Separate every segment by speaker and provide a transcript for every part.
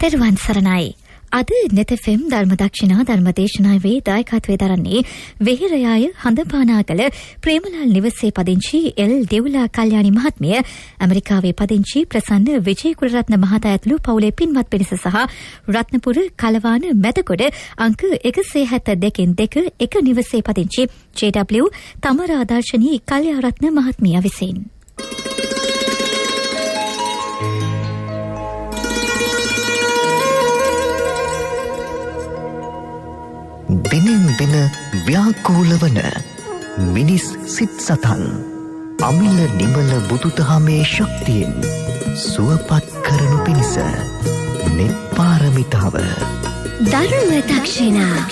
Speaker 1: තෙරුවන් සරණයි. අද නෙතෆෙම් ධර්ම දක්ෂිනා ධර්මදේශනාවේ දායකත්වය දරන්නේ වෙහිරයාය හඳපානාගල ප්‍රේමලාල් නිවසේ පදිංචි එල් දෙවුලා කල්යාණි මහත්මිය ඇමරිකාවේ පදිංචි ප්‍රසන්න විජේකුලරත්න මහතා ඇතුළු පවුලේ පින්වත් පිරිස සහ රත්නපුර කලවාන මැදකොඩ අංක එකසේ හැත දෙකෙන් දෙක එක නිවසේ පදිංචි ජW තමර ආදර්ශනී කල්යාරත්න මහත්මිය විසින්. Thank you. ගැටෙන ව්‍යාකූලවන මිනිස් සිත් සතන් අමිල නිමල බුදුදහමේ ශක්තියෙන් සුවපත් කරනු පිණිස නෙත්පාරමිතාව ධර්ම දක්ෂිණා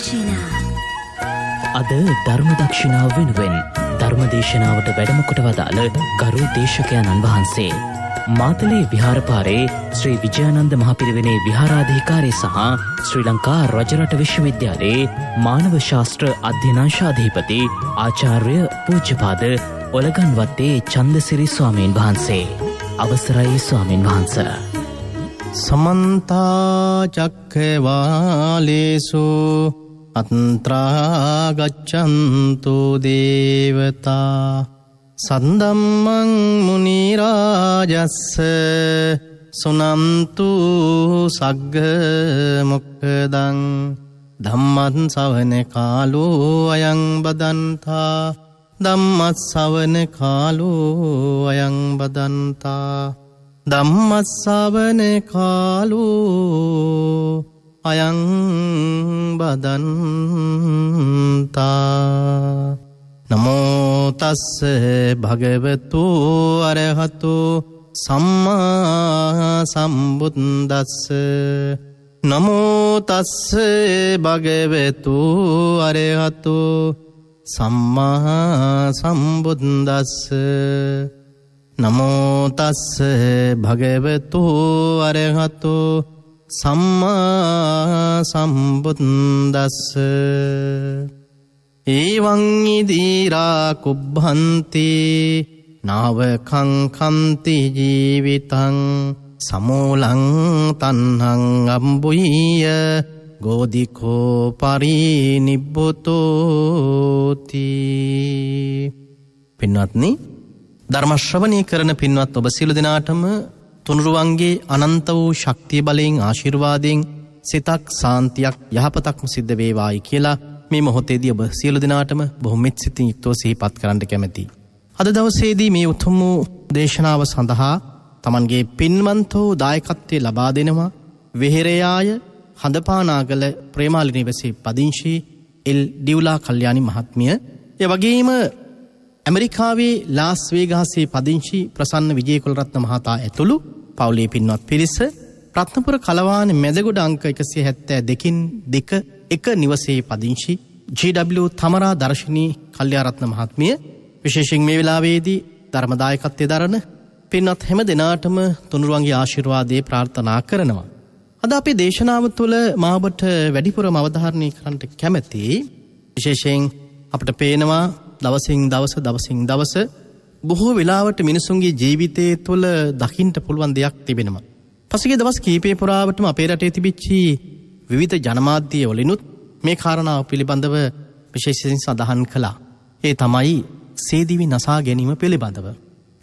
Speaker 1: අද ධර්ම දක්ෂිණාව වෙනුවෙන් ධර්මදේශනාවට වැඩමකොට වදාළ ගරු දේශකයණන් වහන්සේ මාතලේ විහාරපාරේ ශ්‍රී විජානන්ද මහපිරිවෙනේ විහාරාධිකාරය සහ ශ්‍රී ලංකා රජරට විශ්වවිද්‍යාලයේ මානව ශාස්ත්‍ර අධ්‍යනාශාධීපති ආචාර්ය පූජපාද ඔලගන්වත්තේ චන්දසිරි ස්වාමීන් වහන්සේ. අවසරයි ස්වාමීන් වහන්ස. සමන්තාචක්කවාලේසු අත්ත්‍රාගච්චන්තු දේවතා සන්දම්මං මුනිරාජස්ස සුනම්තු සග්ග මොක්කදං ධම්මත් සවන කාලෝ අයං බදන්තා ධම්මත් සවන කාලෝ අයං බදන්තා ධම්මත් සවන කාලෝ අයං බදන්තා නමෝතස්ස භගවතු අරහතු සම්මා සම්බුද්දස්ස නමෝතස්ස භගවෙතු අරහතු සම්මා සම්බුද්දස්ස නමෝතස්ස භගවතු අරහතු සම්මා සම්බුද්දස්ස ඒවංඉදීරා කුබ්හන්ති නාවකංකම්ති ජීවිතං සමූලං තන්හං අම්බුහිය ගෝධිකෝ පරිනිබ්බොතෝති පින්වත්නි ධර්මශ්‍රවනය කරන පින්වත් ඔබ සිලු දෙනාටම තුනුරුවන්ගේ අනන්ත වූ ශක්තිය බලයෙන් ආශිර්වාදයෙන් සිතක් සාන්තියක් යහපතක්ම සිද්ධ වේවායි කියලා මේ මොහොතේදී ඔබ සියලු දෙනාටම බොහොම මෙත් සිතින් යුක්තව සිහිපත් කරන්න කැමැති. අද දවසේදී මේ උතුම් වූ දේශනාව සඳහා තමන්ගේ පින්වන්තෝ දායකත්වය ලබා දෙනවා වෙහෙරයාය හඳපානාගල ප්‍රේමාලිනිවසේ පදිංශී එල් ඩියවලා කල්්‍යයානි මහත්මිය ය වගේම ඇමරිකාවේ ලාස් වේගහසේ පදිංචි ප්‍රසන්න විජයකොළරත්න මහතා ඇතුළු පවුලේ පින්වත් පිරිස ප්‍රත්නපුර කලවාන මැදගොඩ අංක එකසේ හැත්තෑ දෙකින් දෙක එක නිවසේ පදිංචි GW තමරා දර්ශනී කල්්‍යාරත්න මහත්මිය විශේෂෙන් මේ වෙලාවේදී ධර්මදායකත්වය දරන පින්වත් හැම දෙනාටම තුනුරුවන්ගේ ආශිර්වාදය ප්‍රාර්ථනා කරනවා. අද අපේ දේශනාව තුළ මාබට වැඩිපුරම අවධාරණය කරන්නට කැමැති විශේෂයෙන් අපට පේනවා දවසින් දවස දවසින් දවස බොහෝ වෙලාවට මිනිසුන්ගේ ජීවිතය තුළ දකිින්ට පුළුවන් දෙයක් තිබෙනවා. පසගේ දවස් කීපේ පුරාවටම අපේ රටේ තිබිච්චි විවිධ ජනමාධ්‍යයවලිනුත් මේ කාරණාව පිළිබඳව විශේෂසින් සඳහන් කළා. ඒ තමයි සේදිවි නසා ගැනීම පිළිබඳව.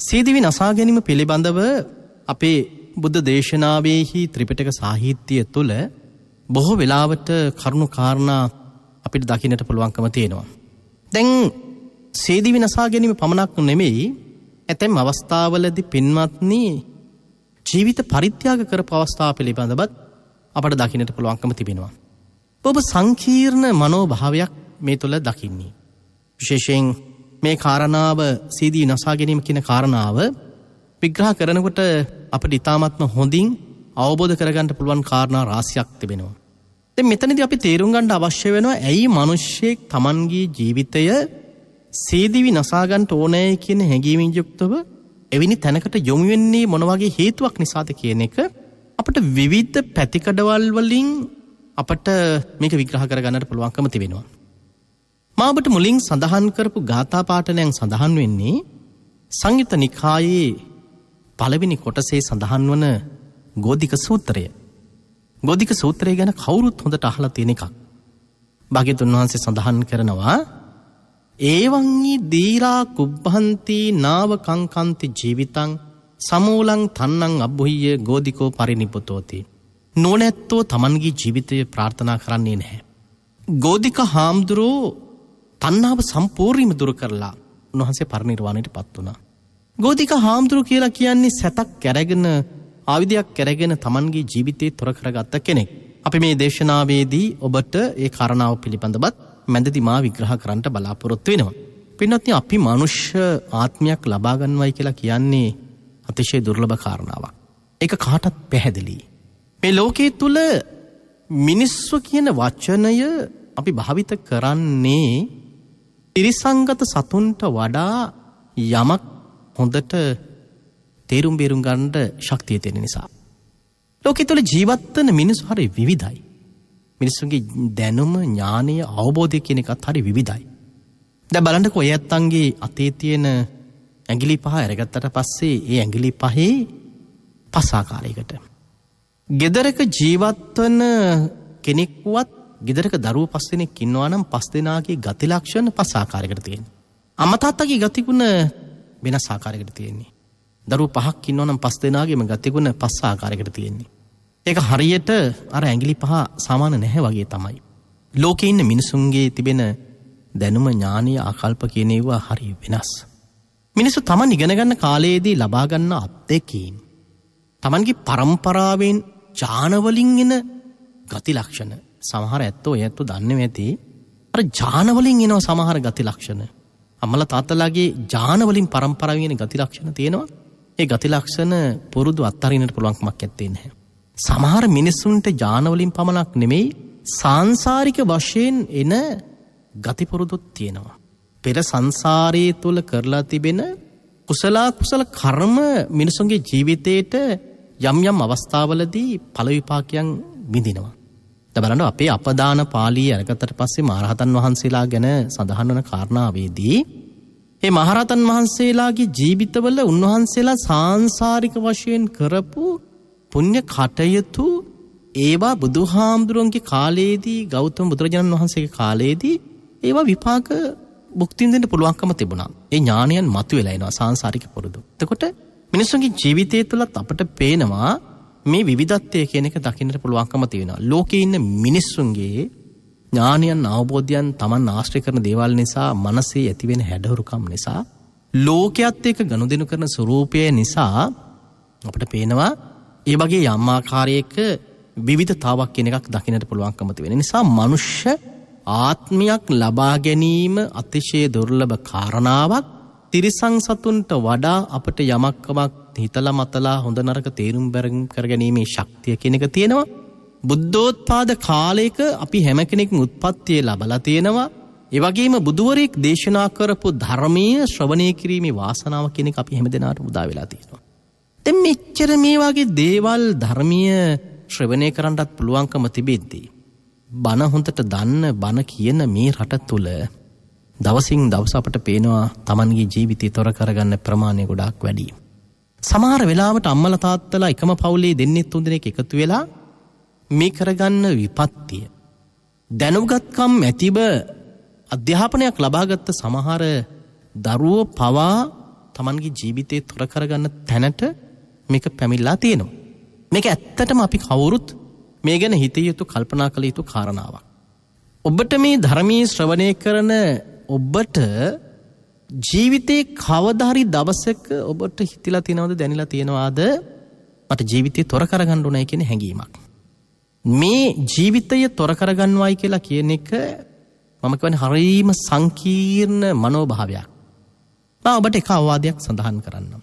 Speaker 1: සේදිවි නසා ගැනීම පිළිබඳව අපේ බුද්ධ දේශනාවේහි ත්‍රිපිටක සාහිත්‍යය තුළ බොහෝ වෙලාවට කරුණු කාරණා අපිට දකිනට පුළුවන්කම තියෙනවා. දැන් සේදිවි නසා ගැනීම පමණක් නෙමෙයි ඇතැම් අවස්ථාවලදි පින්වත්නී ජීවිත පරිත්‍යාග කර පවස්ථා පිළිබඳවත් අපට දකිනට පුළුවන්කම තිබෙනවා. ඔබ සංකීර්ණ මනෝභාවයක් මේ තුළ දකින්නේ. විශේෂයෙන් මේ කාරණාව සීදී නසාගැනීම කියන කාරණාව විග්‍රහ කරනකොට අපට ඉතාමත්ම හොඳින් අවබෝධ කරගන්නට පුළුවන් කාරණා රාසියක් තිබෙනවා. ද මෙතනද අපි තේරුම්ගණ්ඩ අවශ්‍ය වෙනවා ඇයි මනුෂ්‍යයෙක් තමන්ගේ ජීවිතය සේදිවි නසාගන්ට ඕනෑ කියන හැඟීමින් යුක්තව එවැනි තැනකට යොමුවෙන්නේ මොනවගේ හේතුවක් නිසාද කියන එක එතකොට විවිද්ධ පැතිකඩවල් වලින් අපට මේක විග්‍රහ කරගන්නට පුළුවන්කම තිබෙනවා. මාබට මුලින් සඳහන් කරපු ගාථාපාටනයන් සඳහන් වෙන්නේ සංයුත නිකායේ පළවෙනි කොටසේ සඳහන් වන ගෝධික සූත්‍රය. ගොධික සූත්‍රය ගැන කවුරුත් හොඳට අහලා තියෙන එකක්. භගතුන් වහන්සේ සඳහන් කරනවා ඒවංී දීරා කුබ්බහන්ති නාවකංකන්ති ජීවිතං සමූලං තන්නං අබ්බොහිය ගෝධිකෝ පරිනිපොතෝති. නොනැත්තෝ තමන්ගේ ජීවිතය ප්‍රාර්ථනා කරන්නේ නැහැ. ගෝධික හාමුදුරෝ තන්නාව සම්පූර්ණීම දුර කරලා උන්වහන්සේ පරිනිර්වාණයට පත් වුණා. ගෝධික හාමුදුරු කියලා කියන්නේ සැතක් කැරගෙන ආවිදයක් කැරගෙන තමන්ගේ ජීවිතය තොර කරගත්ත කෙනෙක්. අපි මේ දේශනාවේදී ඔබට ඒ කරණාව පිළිබඳබත් මැදදි මා විග්‍රහ කරන්නට බලාපොරොත්තු වෙනවා. පින්නත්ති අපි මනුෂ්‍ය ආත්මයක් ලබාගන්වයි කියලා කියන්නේ අතිශය දුර්ලභ කාරණාවක්. එක කාටත් පැහැදිලි. මේ ලෝකයේ තුළ මිනිස්ව කියන වචනය අපි භාවිත කරන්නේ තිරිසංගත සතුන්ට වඩා යමක් හොඳට තේරුම් බේරුම් ගණ්ඩ ශක්තිය තියෙන නිසා. ලෝකෙ තුළ ජීවත්වන මිනිස් හරි විවිධයි. මිනිස්සුන්ගේ දැනුම ඥානය අවබෝධය කියන එකත් හරි විවිධයි. දැ බලන්නක ඔය ඇත්තන්ගේ අතේ තියෙන ඇඟිලි පහ ඇරගත්තට පස්සේ ඒ ඇඟිලි පහේ පස්සාකාරයකට. ගෙදරක ජීවත්වන කෙනෙක්වත් ගෙදරක දරුව පස්සෙනෙක් කින්නවානම් පස් දෙනාගේ ගතිලක්ෂණ පස්සාකාරකට තියෙන්. අමතාත්තගේ ගතිගුණ වෙන සාකාරකට තියෙන්නේ. දරු පහක් කින්නවනම් පස් දෙනාගේම ගතිගුණ පස් ආකාරකට තියෙන්නේ. ඒක හරියට අර ඇගිලි පහ සමාන නැහැ වගේ තමයි. ලෝකෙ ඉන්න මිනිසුන්ගේ තිබෙන දැනුම ඥානය ආකල්ප කියනෙවා හරි වෙනස්. මිනිස්සු තමන් ඉගෙනගන්න කාලයේදී ලබාගන්න අත්දැකීම්. තමන්ගේ පරම්පරාවෙන් ජානවලින් එන ගති ලක්ෂණ සමහර ඇත්තෝ ඇත්තු දන්නව ඇති අර ජානවලින් එනෝ සමහර ගති ලක්ෂණ. අම්මල තාත්තලාගේ ජානවලින් පරම්පරාවෙන ගති ලක්ෂණ තියෙනවා ඒ ගති ලක්ෂණ පුරුදු අත්තරිනට පුළුවන්කමක් ඇත්තේ නැහැ. සමහර මිනිස්සුන්ට ජානවලින් පමණක් නෙමෙයි සංසාරික වශයෙන් එන ගතිපුරුදුත් තියෙනවා. පෙර සංසාරයේ තුළ කරලා තිබෙන කුසලා කුසල කර්ම මිනිසුන්ගේ ජීවිතයට යම් යම් අවස්ථාවලදී පලවිපාකයන් බිඳිනවා. තබලන්න අපේ අපදාන පාලී අරගතට පස්සේ මහරහතන් වහන්සේලා ගැන සඳහන් වන කාරණාවේදී. ඒ මහරතන් වහන්සේලාගේ ජීවිතවල උන්වහන්සේලා සංසාරික වශයෙන් කරපු පුං්ඥ කටයුතු ඒවා බුදු හාමුදුරුවන්ගේ කාලයේදී ගෞතම බුදුරජාණන් වහන්සේගේ කාලයේදී ඒවා විපාක බුක්තින්දෙන්ට පුළුවන්කම තිබුණා ඒ ඥානයන් මතු වෙලායිනවා සංසාරික පුරුදු. තකොට මිනිස්සුන්ගේ ජීවිතය තුළත් අපට පේනවා මේ විධත්වය කියනෙක දකින්නට පුළුවන්කම තිවෙනවා ලෝක ඉන්න මිනිස්සුන්ගේ ඥානයන් අවබෝධයන් තමන් ආශ්‍රය කරන දේවල් නිසා මනසේ ඇතිවෙන හැඩහුරුකම් නිසා ලෝකයත් ඒක ගනුදෙනු කරන ස්වරූපය නිසා අපට පේනවා ඒ වගේ යම්මාකාරයක විවිධතාවක් කෙනෙක් දකිනට පුළුවන්කමති වෙන නිසා මනුෂ්‍ය ආත්මයක් ලබා ගැනීම අතිශය දුර්ලභ කාරණාවක් තිරිසං සතුන්ට වඩා අපට යමක්කමක් හිතල මතලා හොඳ නරක තේරුම් බැරම් කරගැනීමේ ශක්තිය කෙනෙක තියෙනවා. බුද්ධෝත්පාද කාලයක අපි හැම කෙනෙක් උත්පත්තිය ලබලා තියෙනවා. ඒවගේම බුදුවරෙක් දේශනා කරපු ධර්මය ශ්‍රවණය කිරීමේ වාසනාව කෙනෙක් අපි හැම දෙනාට උදා වෙලා තියෙනවා. තැම් මෙච්චර මේ වගේ දේවල් ධර්මිය ශ්‍රවණය කරන්නටත් පුළුවන්කම තිබෙද්දී. බණ හොඳට දන්න බණ කියන මේ රට තුල දවසින් දවස අපට පේනවා Tamanගේ ජීවිතය තොර කරගන්න ප්‍රමාණය ගොඩාක් වැඩි. සමහර වෙලාවට අම්මලා තාත්තලා එකම පවුලේ දෙන්නේ තුන් දෙනෙක් එකතු වෙලා මේ කරගන්න විපත්තිය දැනුගත්කම් ඇතිව අධ්‍යාපනයක් ලබාගත්ත සමහර දරුවෝ පවා තමන්ගේ ජීවිතය තොර කරගන්න තැනට මේක පැමිල්ලා තියෙනවා. මේක ඇත්තටම අපි කවුරුත් මේ ගැන හිතිය යුතු කල්පනා කළ යුතු කාරණාවක්. ඔබට මේ ධර්මී ශ්‍රවණය කරන ඔබට ජීවිතයේ කවධහරි දවසක ඔබට හිතිලා තිනවද දැනිලා තියෙනවාද මට ජීවිතය තොර කරගණ්ඩුනයි කියෙන හැඟීමක්. මේ ජීවිතය තොරකරගන්නවායි කියලා කියන එක මමකවන හරීම සංකීර්ණ මනෝභාවයක්. ඔබට එක අවවාදයක් සඳහන් කරන්නම්.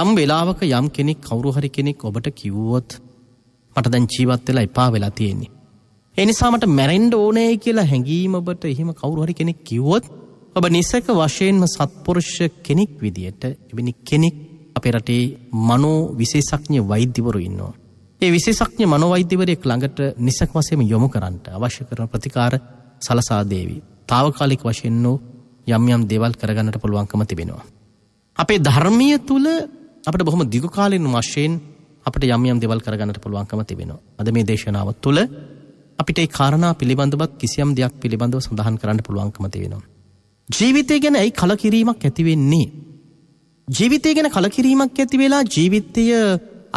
Speaker 1: යම් වෙලාවක යම් කෙනෙක් කවුරුහරි කෙනෙක් ඔබට කිව්වොත් මට දැන් ජීවත් වෙලා එපා වෙලා තියෙන්නේ. ඒ නිසා මට මැරෙන්න ඕනේ කියලා හැඟීම ඔබට එහෙම කවුරු හරි කෙනෙක් කිව්වොත් ඔබ නිසක වශයෙන්ම සත්පුරුෂ කෙනෙක් විදියට එවැනි කෙනෙක් අපේ රටේ මනෝ විශේෂඥ වෛද්‍යවරු ඉන්නවා. ඒ විශේෂඥ මනෝවෛද්‍යවරයෙක් ළඟට නිසක වශයෙන් යොමු කරන්නට අවශ්‍ය කරන ප්‍රතිකාර සලසා දේවි. తాවකාලික වශයෙන් යම් යම් දේවල් කරගන්නට පුළුවන්කම තිබෙනවා. අපේ ධර්මීය තුල අපිට බොහොම දිගු කාලින වශයෙන් අපට යම් යම් දෙවල් කරගන්නට පුළුවන්කම තිබෙනවා. අද මේ දේශනාව තුළ අපිට ඒ කාරණා පිළිබඳවත් කිසියම් දෙයක් පිළිබඳව සඳහන් කරන්න පුළුවන්කම තිබෙනවා. ජීවිතය ගැන ඇයි කලකිරීමක් ඇතිවෙන්නේ. ජීවිතය ගැන කලකිරීමක් ඇති වෙලා ජීවිතය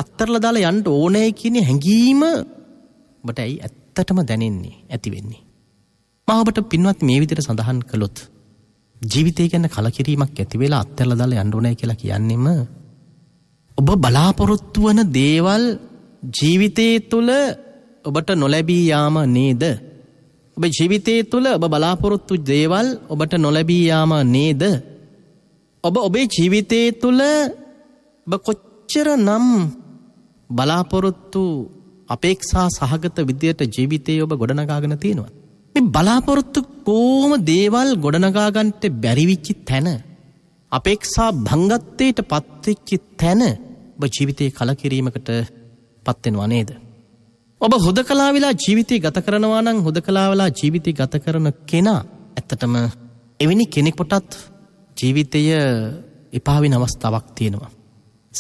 Speaker 1: අත්තරල දාලා යන්ට ඕනය කියන හැඟීම බට ඇයි ඇත්තටම දැනෙන්නේ ඇතිවෙන්නේ. මහබට පින්වත් මේ විදිර සඳහන් කළොත්. ජීවිතය ගැන කලකිරීමක් ඇතිවෙලා අත්තැරල දාලා යන්ඩෝනය කියලා කියන්නෙම ඔබ බලාපොරොත්තු වන දේවල් ජීවිතයේ තුළ ඔබට නොලැබී යාම නේද. ඔබ ජීවිතයේ තුළ ඔබ බලාපොරොත්තු දේවල් ඔබට නොලැබී යාම නේද. ඔබ ඔබේ ජීවිතයේ තුළ කොච්චර නම් බලාපොරොත්තු අපේක්ෂා සහගත විදියට ජීවිතය ඔබ ගොඩනගාගෙන තියෙනවා. මේ බලාපොරොත්තු කෝම දේවල් ගොඩනගාගන්ට බැරිවිච්චි තැන. අපේක්ෂා භංගත්තයට පත්වෙච්චි තැන ඔබ ජීවිතයේ කලකිරීමකට පත්වෙනවා නේද. ඔබ හොද කලා වෙලා ජීවිතය ගත කරනවා නම් හොද කලා වෙලා ජීවිතය ගත කරන කෙනා ඇත්තටම එවැනි කෙනෙකොටත් ජීවිතය එපාවින අවස්ථාවක් තියෙනවා.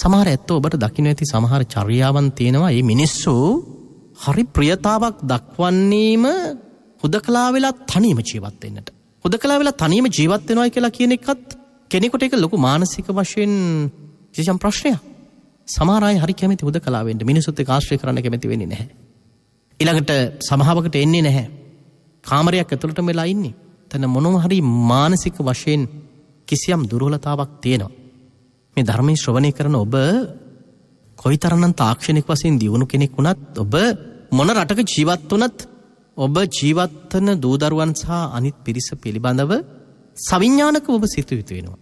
Speaker 1: සමහර ඇත්ත ඔබට දකින ඇති සමහර චර්යාවන් තියෙනවා ඒ මිනිස්සු හරි ප්‍රියතාවක් දක්වන්නේම හොද කලා වෙලා තනීම ජීවත්වෙන්නට. හොද කලා වෙලා තනීම ජීවත්වෙනවායි කියලා කියන එකත් කෙනෙකොට එක ලොකු මානසික වශයෙන් ජිජම් ප්‍රශ්නයක්. සමහර අය හරි කැමති හුදකලා වෙන්න මිනිසුත් එක්ක ආශ්‍රය කරන්න කැමති වෙන්නේ නැහැ. ඊළඟට සමාවකට එන්නේ නැහැ. කාමරයක් ඇතුළටම වෙලා ඉන්නේ. එතන මොනවා හරි මානසික වශයෙන් කිසියම් දුර්වලතාවක් තියෙනවා. මේ ධර්මයේ ශ්‍රවණය කරන ඔබ කොයිතරම්නම් තාක්ෂණික වශයෙන් දියුණු කෙනෙක් වුණත් ඔබ මොන රටක ජීවත් වුණත් ඔබ ජීවත්වන දූදරුවන් සහ අනිත් පිරිස පිළිබඳව සවිඥානක ඔබ සිතු යුතු වෙනවා.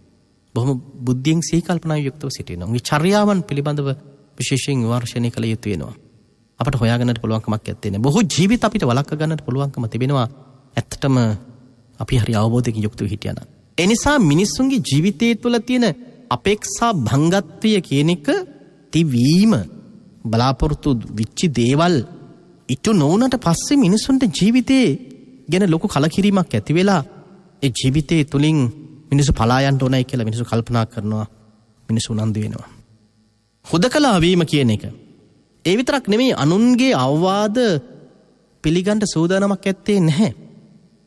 Speaker 1: බොහොම බුද්ධියෙන් සිහි කල්පනාව යුක්තව සිටිනවා. උන්ගේ චර්යාවන් පිළිබඳව විශේෂයෙන් විමර්ශනය කළ යුතු වෙනවා. අපට හොයාගන්නට පුළුවන්කමක් ඇත්තේ නැහැ. බොහෝ ජීවිත අපිට වළක්ව ගන්නට පුළුවන්කම තිබෙනවා. ඇත්තටම අපි හරි අවබෝධයකින් යුක්තව හිටියනම්. ඒ නිසා මිනිස්සුන්ගේ ජීවිතය තුළ තියෙන අපේක්ෂා භංගත්වය කියන එක තිවීම බලාපොරොත්තු විච්චි දේවල් ඉටු නොවනට පස්සේ මිනිසුන්ට ජීවිතේ ගැන ලොකු කලකිරීමක් ඇති වෙලා ඒ ජීවිතය තුළින් මිනිසු පලායන්ට ඕනයි කියලා මිනිසු කල්පනා කරනවා මිනිසු උනන්දු වෙනවා. හුදකලා වීම කියන එක. ඒ විතරක් නෙමෙයි අනුන්ගේ අවවාද පිළිගන්ට සූදානමක් ඇත්තේ නැහැ.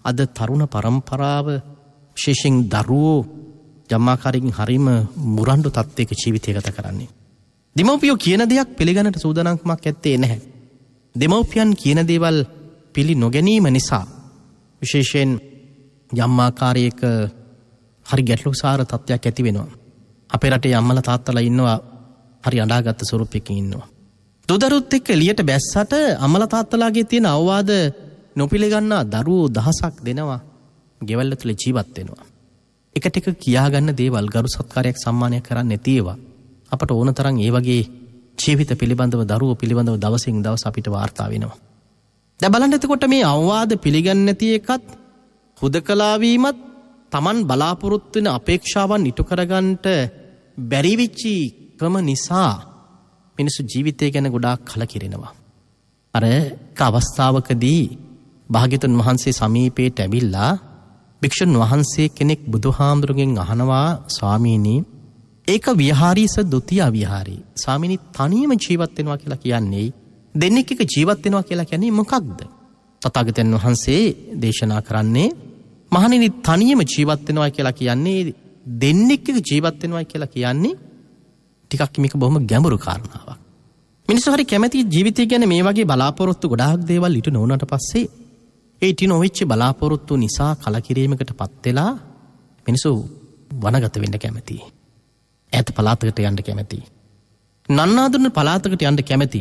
Speaker 1: අද තරුණ පරම්පරාව විශේෂයෙන් දරුවෝ ජම්මාකාරකින් හරිම මුරණ්ඩු තත්ත්වයක ජීවිතය ගත කරන්නේ. දෙමව්පියෝ කියන දෙයක් පිළිගන්නට සූදානම්කමක් ඇත්තේ නැහැ. දෙමව්පියන් කියන දේවල් පිළි නොගැනීම නිසා විශේෂයෙන් යම්මාකාරයක හරි ගැටලු සාර තත්ත්වයක් ඇති වෙනවා. අපේ රටේ අම්මල තාත්තලා ඉන්නවා හරි අඩාගත්ත සුරුප්පයකින් ඉන්නවා. දොදරුත් එක්ක එලියට බැස්සට අමල තාත්තලාගේ තියෙන අවවාද නොපිළිගන්නා දරුවෝ දහසක් දෙනවා ගෙවල්ල තුළ ජීවත් වෙනවා. එකට එක කියාගන්න දේවල් ගරු සත්කාරයක් සම්මානය කරන්න නැතිේවා. අපට ඕන තරන් ඒ වගේ ජීවිත පිළිබඳව දරුව පිළිබඳව දවසින් දවස අපිට වාර්තා වෙනවා. දැබලන්න එතකොට මේ අවවාද පිළිගන්න නැති එකත් හුද කලාවීමත් තමන් බලාපොරොත්තු වෙන අපේක්ෂාවන් ඉටු කරගන්නට බැරිවිච්චි ක්‍රම නිසා මිනිස්සු ජීවිතය ගැන ගොඩාක් කලකිරෙනවා. අර අවස්ථාවකදී භාගිතුන් වහන්සේ සමීපයට ඇවිල්ලා භික්‍ෂන් වහන්සේ කෙනෙක් බුදුහාමුදුරුගෙන් අහනවා ස්වාමීනී ඒක විහාරීස දුති අවිහාරී ස්වාමිනි තනීම ජීවත්වෙනවා කියලා කියන්නේ දෙන්නෙක් එක ජීවත්වෙනවා කියලා කැනේ මොකක්ද තතාගතයන් වහන්සේ දේශනා කරන්නේ මහණෙනි තනියම ජීවත් වෙනවා කියලා කියන්නේ දෙන්නෙක් එක ජීවත් වෙනවා කියලා කියන්නේ ටිකක් මේක බොහොම ගැඹුරු කාරණාවක්. මිනිස්සු හරි කැමති ජීවිතය ගැන මේ වගේ බලාපොරොත්තු ගොඩාක් දේවල් ඊට නොවුනට පස්සේ ඒ ඊට නොවිච්ච බලාපොරොත්තු නිසා කලකිරීමකට පත් වෙලා මිනිස්සු වනගත වෙන්න කැමති. ඈත පළාතකට යන්න කැමති. නන්නාඳුන පළාතකට යන්න කැමති.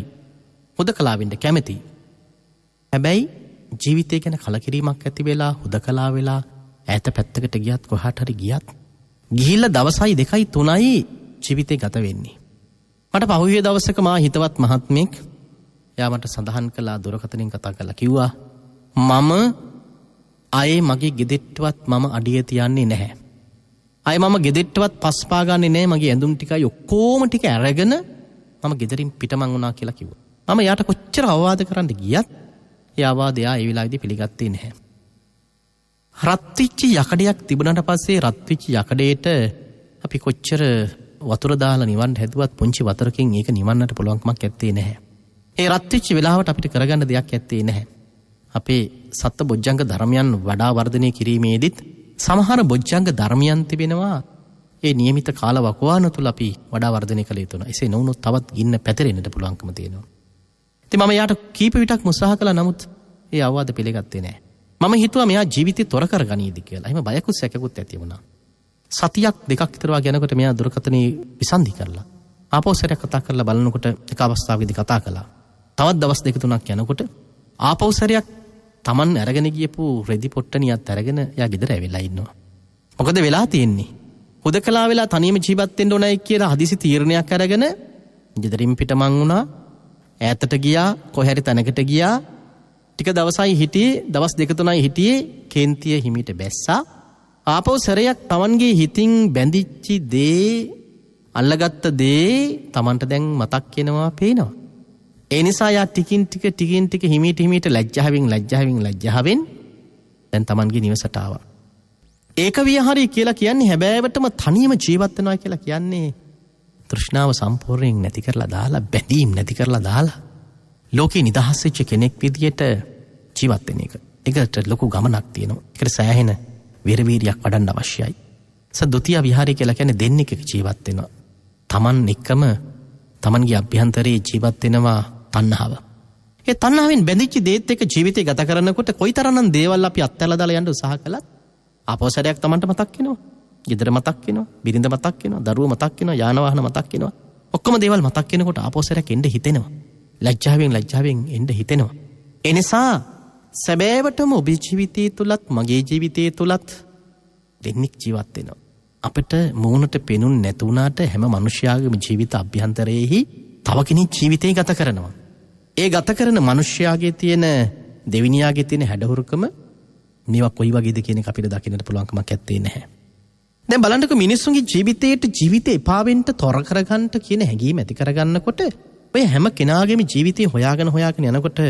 Speaker 1: හොද කලාවෙන්න කැමති. හැබැයි ජීවිතය ගැන කලකිරීමක් ඇති වෙලා හුදකලා වෙලා ඇත පැත්තකට ගියත් කොහට හරි ගියත් ගිහිල්ල දවසයි දෙකයි තුනයි ජීවිතය ගත වෙන්නේ මට පහුවිය දවසක මා හිතවත් මහත්මෙක් යාමට සඳහන් කලා දුරකතනින් කතා කළ කිව්වා මම අයේ මගේ ගෙදෙට්ටවත් මම අඩිය තියන්නේ නැහැ අය මම ගෙදෙට්ටවත් පස්පාගන්නේ නෑ මගේ ඇඳුම් ටිකයි ඔක්කෝම ටික ඇරගෙන මම ගෙදරින් පිටමං වුණා කියලා කිව්ව. මම යාට කොච්චර අවවාද කරන්න ගියත් ඒ අවාදයා ඒ වෙලාවිදි පිළිගත්තේ නැහැ. රත්තිච්චි යකඩයක් තිබනට පස්සේ රත්විච්චි යකඩේට අපි කොච්චර වතුරදාලා නිවන් හැදුවත් පුංචි වතරකින් ඒක නිවන්නට පුළුවන්කමක් ඇත්තේ නැහැ. ඒ රත්විච්චි වෙලාවට අපිට කරගන්න දෙයක් ඇත්තේ නැහැ. අපේ සත්ත බොජ්ජංග ධර්මයන් වඩා වර්ධනය කිරීමේදීත් සමහර බොජ්ජංග ධර්මයන් තිබෙනවා ඒ නියමිත කාල වකවාන තුළ අපි වඩා වර්ධනය කළ යුතුන එසේ නොවුණු තවත් ඉන්න පැතරෙනට පුළුවන්කම තියෙනවා. ති මම යාට කීප විටක් මුසාහ කළ නමුත් ඒ අවවාද පිළිගත්තේ නෑ මම හිතුව මෙයා ජීවිතය තොරකර ගනීද කියලා එම බයකු සැකුත් ඇතිවුණා සතියක් දෙකක් තරවා ගැනකට මෙයා දුරකතනය විසන්ධි කරලා ආපෝසරයක් කතා කරලා බලනකොට එක අවස්ථාවවිදි කතා කලා තවත් දවස් දෙක තුනක් යනකොට ආපවසරයක් තමන් ඇරගෙන ගියපු රෙදි පොට්ටනියත් ඇරගෙන යා ගෙදර ඇවෙලා ඉන්නවා මොකද වෙලා තියෙන්නේ හොද කලා වෙලා තනීම ජීවත්තෙන් ඕනයි කියලා හදිසි තීරණයක් අරගෙන ගෙදරින් පිට මං වුණා ඈතට ගියා කොහැරි තැනකට ගියා ටික දවසයි හිටියේ දවස් දෙක තුනයි හිටියේ කේන්තිය හිමිට බැස්සා ආපහු සැරයක් Tamanගේ හිතින් බැඳිච්චි දේ අල්ලගත්ත දේ Tamanට දැන් මතක් වෙනවා පේනවා ඒ නිසා යා ටිකින් ටික ටිකින් ටික හිමීට හිමීට ලැජ්ජාවෙන් ලැජ්ජාවෙන් ලැජ්ජාවෙන් දැන් Tamanගේ නිවසට ආවා ඒක විහාරය කියලා කියන්නේ හැබෑවටම තනියම ජීවත් වෙනවා කියලා කියන්නේ තෘෂ්ණාව සම්පූර්ණයෙන් නැති කරලා දාලා බැඳීම් නැති කරලා දාලා ලෝකේ නිදහස් වෙච්ච කෙනෙක් විදියට ජීවත් වෙන එක. ඒකට ලොකු ගමනක් තියෙනවා. ඒකට සෑහෙන වෙරවීරියක් වඩන්න අවශ්‍යයි. සද්දොතිය විහාරය කියලා කියන්නේ දෙන්නෙක් ජීවත් වෙනවා. Taman එකම Tamanගේ අභ්‍යන්තරයේ ජීවත් වෙනවා තණ්හාව. ඒ තණ්හාවෙන් බැඳිච්ච දේත් එක්ක ජීවිතය ගත කරනකොට කොයිතරම්නම් දේවල් අපි අත්හැරලා දාලා යන්න උත්සාහ කළත් ආපෝසරයක් Tamanට මතක් වෙනවා. ගෙදර මතක් වෙනවා බිරිඳ මතක් වෙනවා දරුවෝ මතක් වෙනවා යාන වාහන මතක් වෙනවා ඔක්කොම දේවල් මතක් වෙනකොට ආපෝසරයක් එන්න හිතෙනවා ලැජ්ජාවෙන් ලැජ්ජාවෙන් එන්න හිතෙනවා එනිසා සැබෑවටම ඔබේ ජීවිතය තුළත් මගේ ජීවිතය තුළත් දෙන්නෙක් ජීවත් වෙනවා අපට මූුණට පෙනුන් නැතුවනාට හැම මනුෂ්‍යයාගම ජීවිත අභ්‍යන්තරයෙහි තවකෙනෙ ජීවිතය ගත කරනවා ඒ ගත කරන මනුෂ්‍යයාගේ තියෙන දෙවිනියාගේ තියෙන හැඩහුරුකම මේවා කොයි වගේද කියන අපිට දකිනට පුළුවන්කමක් ඇත්තේ නැහැ දැන් බලන්නක මිනිස්සුන්ගේ ජීවිතයට ජීවිත එපාවෙන්ට තොර කරගන්නට කියන හැඟීම ඇති කරගන්නකොට ඔය හැම කෙනාගේම ජීවිතය හොයාගෙන හොයාගෙන යනකොට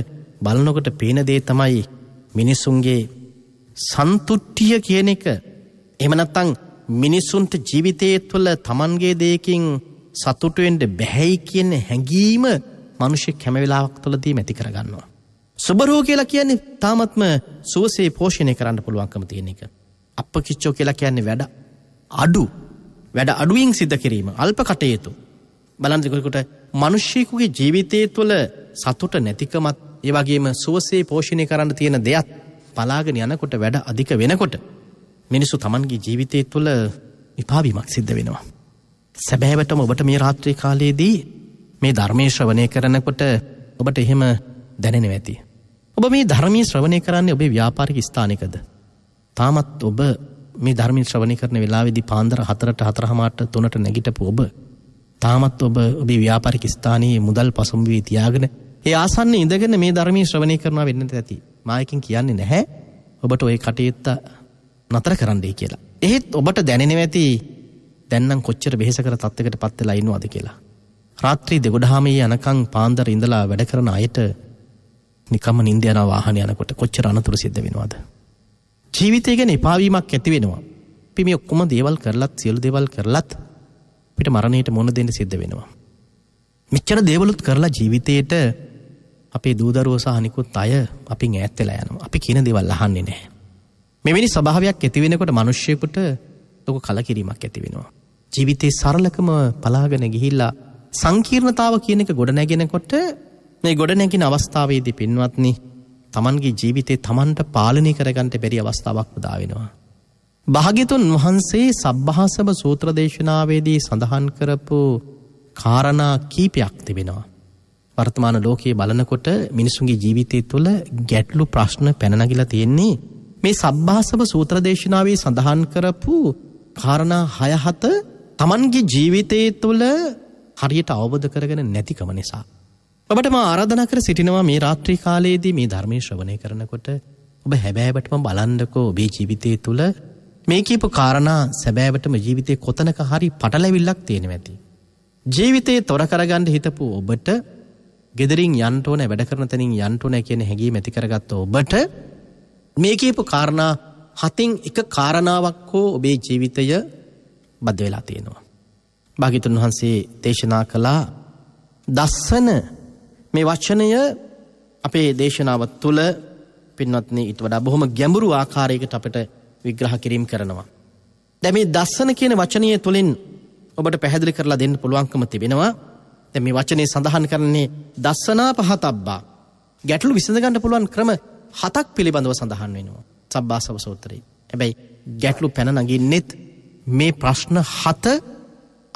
Speaker 1: බලනකොට පේන දේ තමයි මිනිස්සුන්ගේ සන්තුට්ටිය කියන එක එමනත්තං මිනිස්සුන්ට ජීවිතයේ තුළ තමන්ගේ දෙයකින් සතුටුවෙන්ට බැහැයි කියන හැඟීම මනුෂ්‍ය කැමවෙලාවක් තුළදී මැති කරගන්නවා. සුබරෝ කියලා කියන්නේ තාමත්ම සුවසේ පෝෂණය කරන්න පුළුවන්කම තියෙන එක. අප කිච්චෝ කියලා කියන්නේ වැඩ අඩු වැඩ අඩුවෙන් සිද්ධ කිරීම අල්ප කටයුතු බලන්දකොකට මනුෂ්‍යයකුගේ ජීවිතය තුළ සතුට නැතිකමත් ඒවගේම සුවසේ පෝෂණය කරන්න තියෙන දෙයක් පලාගෙන යනකොට වැඩ අධික වෙනකොට මිනිස්සු තමන්ගේ ජීවිතය තුළ විපාවිමක් සිද්ධ වෙනවා. සැබෑවටම ඔබට මේ රාත්‍රී කාලයේදී මේ ධර්මේශ්‍රවනය කරනකොට ඔබට එහෙම දැනෙන ඇති. ඔබ මේ ධර්මී ශ්‍රවණය කරන්නේ ඔබේ ව්‍යාපාරික ස්ථානකද. තාමත් ඔබ මේ ධර්මයේ ශ්‍රවණය කරන වෙලාවේදී පාන්දර 4ට 4:00ට 3ට නැගිටපු ඔබ තාමත් ඔබ ඔබේ ව්‍යාපාරික ස්ථානයේ මුදල් පසුම්බියේ තියාගෙන ඒ ආසන්න ඉඳගෙන මේ ධර්මයේ ශ්‍රවණය කරනවා වෙන්නත් ඇති. මායකින් කියන්නේ නැහැ ඔබට ওই කටයුත්ත නතර කරන්නයි කියලා. එහෙත් ඔබට දැනෙන්නේ නැති දැන් නම් කොච්චර වෙහෙස කර තත්යකටපත් වෙලා ඉන්නවද කියලා. රාත්‍රී දෙගොඩහාමේ යනකම් පාන්දර ඉඳලා වැඩ කරන අයට නිකම්ම නිින්ද යන වාහන යනකොට කොච්චර අනතුරු සිද්ධ වෙනවද? ජීවිතය ගැන එපාවීමක් ඇති වෙනවා. අපි මේ ඔක්කොම දේවල් කරලත් සියලු දේවල් කරලත් අපිට මරණයට මොන දෙන්න සිද්ධ වෙනවා. මෙච්චර දේවලුත් කරලා ජීවිතේට අපේ දූදරුව සහ අනිකුත් අය අපින් ඈත් වෙලා යනවා. අපි කියන දේවල් අහන්නේ නැහැ. මෙවැනි ස්වභාවයක් ඇති වෙනකොට මිනිස්සෙකුට ලොකු කලකිරීමක් ඇති වෙනවා. ජීවිතේ සරලකම පලාගෙන ගිහිල්ලා සංකීර්ණතාව කියන එක ගොඩ නැගෙනකොට මේ ගොඩ නැගින අවස්ථාවේදී පින්වත්නි තමන්ගේ ජීවිතේ තමන්ට පාලනය කරගන්නට බැරි අවස්ථාවක් උදා වෙනවා. භාග්‍යතුන් වහන්සේ සබ්භාසභ සූත්‍ර දේශනාවේදී සඳහන් කරපු කාරණා කීපයක් තිබෙනවා. වර්තමාන ලෝකයේ බලනකොට මිනිසුන්ගේ ජීවිතය තුළ ගැට්ලු ප්‍රශ්න පැනනගිලා තියෙන්නේ මේ සබ්භාසභ සූත්‍ර දේශනාවේ සඳහන් කරපු කාරණා හයහත තමන්ගේ ජීවිතය තුළ හරියට අවබධ කරගෙන නැතිකම නිසා. ඔබට මා ආරාධනා කර සිටිනවා මේ රාත්‍රී කාලයේදී මේ ධර්මයේ ශ්‍රවණය කරනකොට ඔබ හැබෑවටම බලන්නකෝ ඔබේ ජීවිතය තුළ මේ කියපු කාරණා සැබෑවටම ජීවිතය කොතනක හරි පටලැවිල්ලක් තියෙන ඇති. ජීවිතයේ තොර කරගන්න හිතපු ඔබට ගෙදරින් යන්ටෝන වැඩ කරන තැනින් යන්ටුන කියන හැඟී මැති කරගත්ත ඔබට මේ කියපු කාරණා හතින් එක කාරණාවක් හෝ ඔබේ ජීවිතය බද වෙලා තියෙනවා. භාගිතුන් වහන්සේ දේශනා කළා දස්සන මේ වචනය අපේ දේශනාව තුළ පින්වත්න ඉට වඩා බොහොම ගැඹුරු ආකාරයකට අපට විග්‍රහ කිරීම් කරනවා. දැ මේ දස්සන කියන වචනය තුළින් ඔබට පැහැදිලි කරලා දෙන්න පුළුවන්කම තිබෙනවා දැ මේ වචනය සඳහන් කරන්නේ දස්සනා පහත අබ්බා ගැටලු විසඳගන්න පුළුවන් ක්‍රම හතක් පිළිබඳව සඳහන් වෙනවා සබ්බාසව සෝතරී. හැබැයි ගැටලු පැන නගින්නෙත් මේ ප්‍රශ්න හත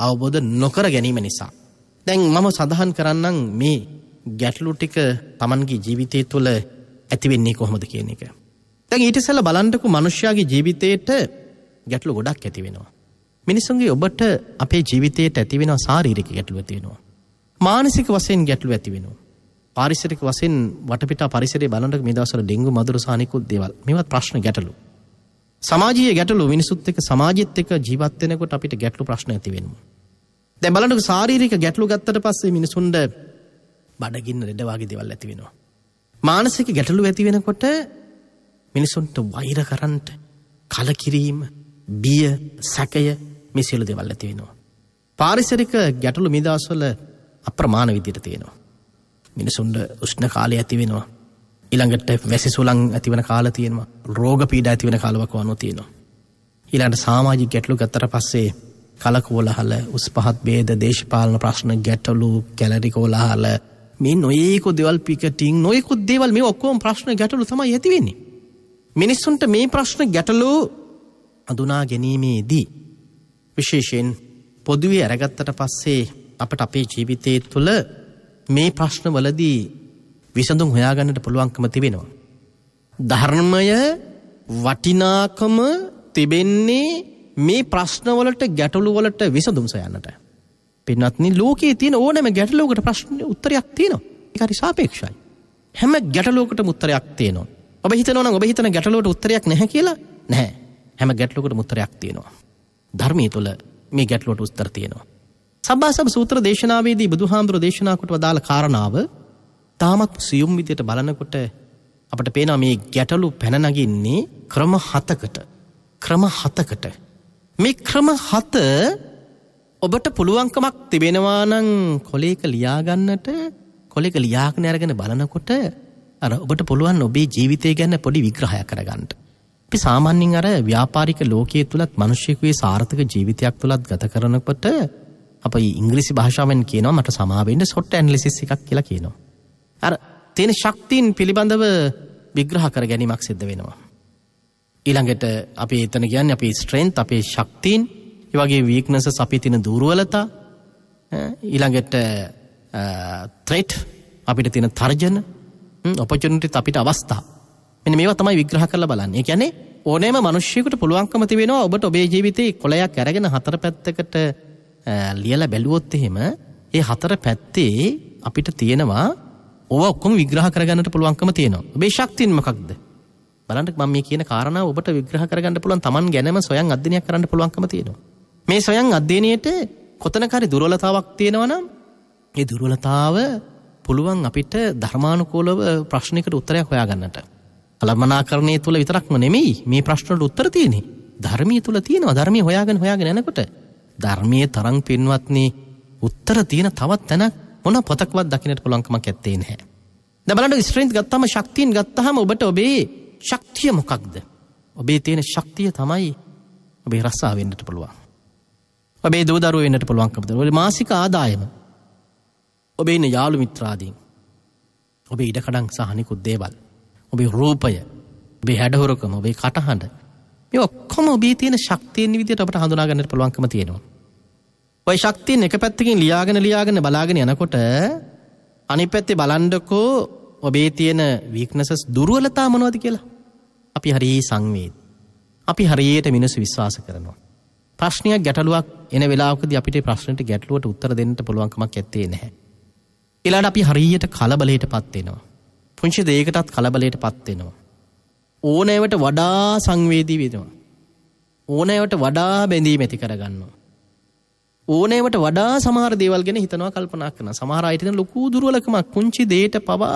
Speaker 1: අවබෝධ නොකර ගැනීම නිසා. දැන් මම සඳහන් කරන්නම් මේ ගැටලු ටික තමන්ගේ ජීවිතය තුළ ඇතිවෙන්නේ කොහොමද කියන එක. තැන් ඊට සැල බලන්ටකු මනුෂ්‍යයාගේ ජීවිතයට ගැටලු ගොඩක් ඇතිවෙනවා. මිනිසුන්ගේ ඔබට අපේ ජීවිතයට ඇතිවෙන සාරීරික ගැටලු ඇතිවෙනවා. මානසික වසයෙන් ගැටලු ඇතිවෙනවා. පරිසරික වසෙන් වටපිට පරිසරේ බලට මිදසර ඩෙංගු මදුර සානිකුත් දෙවල් මෙවත් ප්‍රශ්න ගැටලු. සමාජය ගැටලු මිනිසුත් එක සමාජත් එක ජීවත්වෙනකොට අපිට ගැටලු ප්‍රශ්න ඇතිවෙනවා. දැ බලට සාරීරික ගැටලු ගත්තට පස්සේ මිනිසුන්ට බඩගින්න ලෙඩ වගේ දේවල් ඇති වෙනවා. මානසික ගැටලු ඇති වෙනකොට මිනිසුන්ට වෛර කරන්නට කලකිරීම, බිය, සැකය මේ සියලු දේවල් ඇති වෙනවා. පාරිසරික ගැටලු මේ දවස්වල අප්‍රමාණ විදිහට තියෙනවා. මිනිසුන්ට උෂ්ණ කාලය ඇති වෙනවා. ඊළඟට වැසි සුළං ඇති වෙන කාල තියෙනවා. රෝග පීඩා ඇති වෙන කාලවක වano තියෙනවා. ඊළඟට සමාජික ගැටලු ගත්තට පස්සේ කලකෝලහල, උස් පහත් ભેද, දේශපාලන ප්‍රශ්න ගැටලු, ගැලරි කෝලහල මේ නොයෙකු දෙවල් පිකටින් නොයෙකුත් දේවල් මේ ඔක්කෝම ප්‍රශ්න ගැටලු තමයි ඇතිවෙන්නේ. මිනිස්සුන්ට මේ ප්‍රශ්න ගැටලෝ අඳුනා ගැනීමේදී. විශේෂයෙන් පොදුවේ ඇරගත්තට පස්සේ අපට අපේ ජීවිතය තුළ මේ ප්‍රශ්න වලදී විසඳුම් හොයාගන්නට පුළුවන්කම තිබෙනවා. ධර්මය වටිනාකම තිබෙන්නේ මේ ප්‍රශ්නවලට ගැටලුවලට විසඳුම් සොයන්නට. පෙන්වත්නි ලෝකයේ තියෙන ඕනෑම ගැටලුවකට ප්‍රශ්න උත්තරයක් තියෙනවා. ඒක හරි සාපේක්ෂයි. හැම ගැටලුවකටම උත්තරයක් තියෙනවා. ඔබ හිතනවා නම් ඔබ හිතන ගැටලුවට උත්තරයක් නැහැ කියලා? නැහැ. හැම ගැටලුවකටම උත්තරයක් තියෙනවා. ධර්මයේ තුල මේ ගැටලුවට උත්තර තියෙනවා. සබ්බාසබ් සූත්‍ර දේශනාවේදී බුදුහාමුදුරෝ දේශනා කොට වදාළ කාරණාව තාමත් සියුම් විදියට බලනකොට අපට පේනවා මේ ගැටලු පැන නගින්නේ ක්‍රම හතකට. ක්‍රම හතකට. මේ ක්‍රම හත ඔබට පුළුවන්කමක් තිබෙනවානං කොලේක ලියාගන්නට කොලෙක ලියාගන අරගෙන බලනකොට අර ඔබට පුළුවන් ඔබේ ජීවිතය ගැන්න පොඩි විග්‍රහය කරගන්නට. අපි සාමාන්‍යින් අර ව්‍යාපාරික ලෝකයේ තුළත් මනුෂ්‍යකුවේ සාර්ථක ජීවිතයක් තුළත් ගත කරනකොට අප ඉංග්‍රිසි භාෂාවෙන් කියනවා මට සමාවෙන්ට සොට් ඇන්ලිසිස් එකක් කියලා කියනවා. අර තියෙන ශක්තිීන් පිළිබඳව විග්‍රහ කර ගැනීමක් සිද්ධ වෙනවා. ඊළඟට අපි එතන ගැන් අපේ ස්ට්‍රේන්ත් අපේ ශක්තිීන් ඒවගේ වීක්නස සපිතින දුරුවලතා ඊළඟට ත්‍රේට් අපිට තින තර්ජන ඔපචනටි අපිට අවස්ථා මෙ මේ තමයි විග්‍රහ කරල බලන්නේ ගැනේ ඕනෑම මනුෂ්‍යයකුට පුළුවන්කමති වෙනවා ඔබට ඔබේ ජීවිතය කොලයක් ඇරගෙන හතර පැත්තකට ලියල බැලුවොත් එහෙම ඒ හතර පැත්තේ අපිට තියෙනවා ඔක්කොම විග්‍රහ කරගන්නට පුළුවන්කම තියෙනවා ඔබේ ශක්තින් මොකක්ද බලට මම මේ කියන කාරණාව ඔබට විග්‍රහ කරගන්න පුළුවන් තමන් ගැනම සොයන් අධ්‍යනයක් කරන්න පුළුවන්කම තියෙනවා මේ සොයන් අධ්‍යයනයට කොතනකරි දුර්වලතාවක් තියෙනවා නම් ඒ දුර්වලතාව පුළුවන් අපිට ධර්මානුකූලව ප්‍රශ්නයකට උත්තරයක් හොයාගන්නට. කළමනාකරණය තුළ විතරක්ම නෙමෙයි මේ ප්‍රශ්නට උත්තර තියෙනෙ. ධර්මය තුළ තියෙනවා ධර්මය හොයාගෙන හොයාගෙන යනකොට ධර්මයේ තරං පින්වත්නේ උත්තර තියෙන තවත් තැනක් මොන පොතක්වත් දකිනට පුළුවන්කමක් ඇත්තේ නැහැ. දැන් බලන්න ස්ට්‍රෙන්ත් ගත්තාම ශක්තියෙන් ගත්තාම ඔබට ඔබේ ශක්තිය මොකක්ද? ඔබේ තියෙන ශක්තිය තමයි ඔබේ රස්සා වෙන්නට පුළුවන්. ඔබේ දෝදරුව වෙන්නට පුළුවන්කමද ඔ මාසික ආදායම ඔබේ ඉන්න යාළු මිත්‍රාදීන් ඔබේ ඉඩකඩන් සහනිකුත් දේවල් ඔබේ රූපය ඔබේ හැඩහුරකම ඔබේ කටහඬ මේ ඔක්කොම ඔබේ තියෙන ශක්තියෙන් විදිහට අපට හඳුනා ගන්නට පුළුවන්කම තියෙනවා ඔය ශක්තියෙන් එක පැත්තකින් ලියාගෙන ලියාගෙන බලාගෙන යනකොට අනිත් පැත්තේ බලන්නකෝ ඔබේ තියෙන වීක්නසස් දුර්වලතා මොනවද කියලා අපි හරි සංවේදී අපි හරියට මිනිස්සු විශ්වාස කරනවා ප්‍රශ්නයක් ගැටලුවක් එන වෙලාකද අපිට ප්‍රශ්නට ගැටලුවට උත්තර දෙන්නට පුළුවන්කමක් ඇත්තේ නැහැ. එලාට අපි හරියට කලබලයට පත්වෙනවා. පුංචි දේකටත් කලබලයට පත්වෙනවා. ඕනෑවට වඩා සංවේදී වෙනවා. ඕනෑවට වඩා බැඳී මැති කරගන්නවා. ඕනෑවට වඩා සමාර දේවල් ගැන හිතනවා කල්පනා කරන සමහර අයටන ලොකු දුරුවලකමක් පුංචි දේට පවා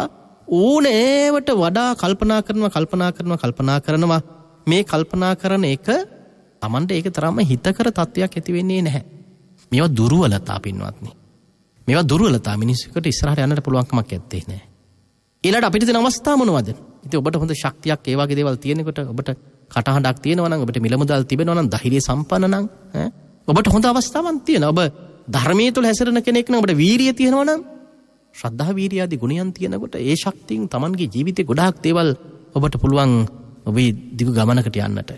Speaker 1: ඕනෑවට වඩා කල්පනා කරනවා කල්පනා කරනවා කල්පනා කරනවා මේ කල්පනා කරන එක Tamanට ඒක තරම්ම හිතකර තත්ත්වයක් ඇති වෙන්නේ නැහැ. මේවා දුර්වලතා පින්වත්නි. මේවා දුර්වලතා මිනිස්සුකට ඉස්සරහට යන්නට පුළුවන්කමක් ඇත්තේ නැහැ. ඊළඟට අපිට තියෙන අවස්ථා මොනවද? ඉතින් ඔබට හොඳ ශක්තියක් ඒ වගේ දේවල් තියෙනකොට ඔබට කටහඬක් තියෙනවා නම් ඔබට මිල මුදල් තිබෙනවා නම් ධෛර්ය සම්පන්න නම් ඈ ඔබට හොඳ අවස්ථාවක් තියෙනවා. ඔබ ධර්මයේ තුල හැසිරෙන කෙනෙක් නම් ඔබට වීරිය තියෙනවා නම් ශ්‍රද්ධා වීරිය ආදී ගුණයන් තියෙනකොට ඒ ශක්තියෙන් Tamanගේ ජීවිතේ ගොඩාක් දේවල් ඔබට පුළුවන් ඔබේ දිගු ගමනකට යන්නට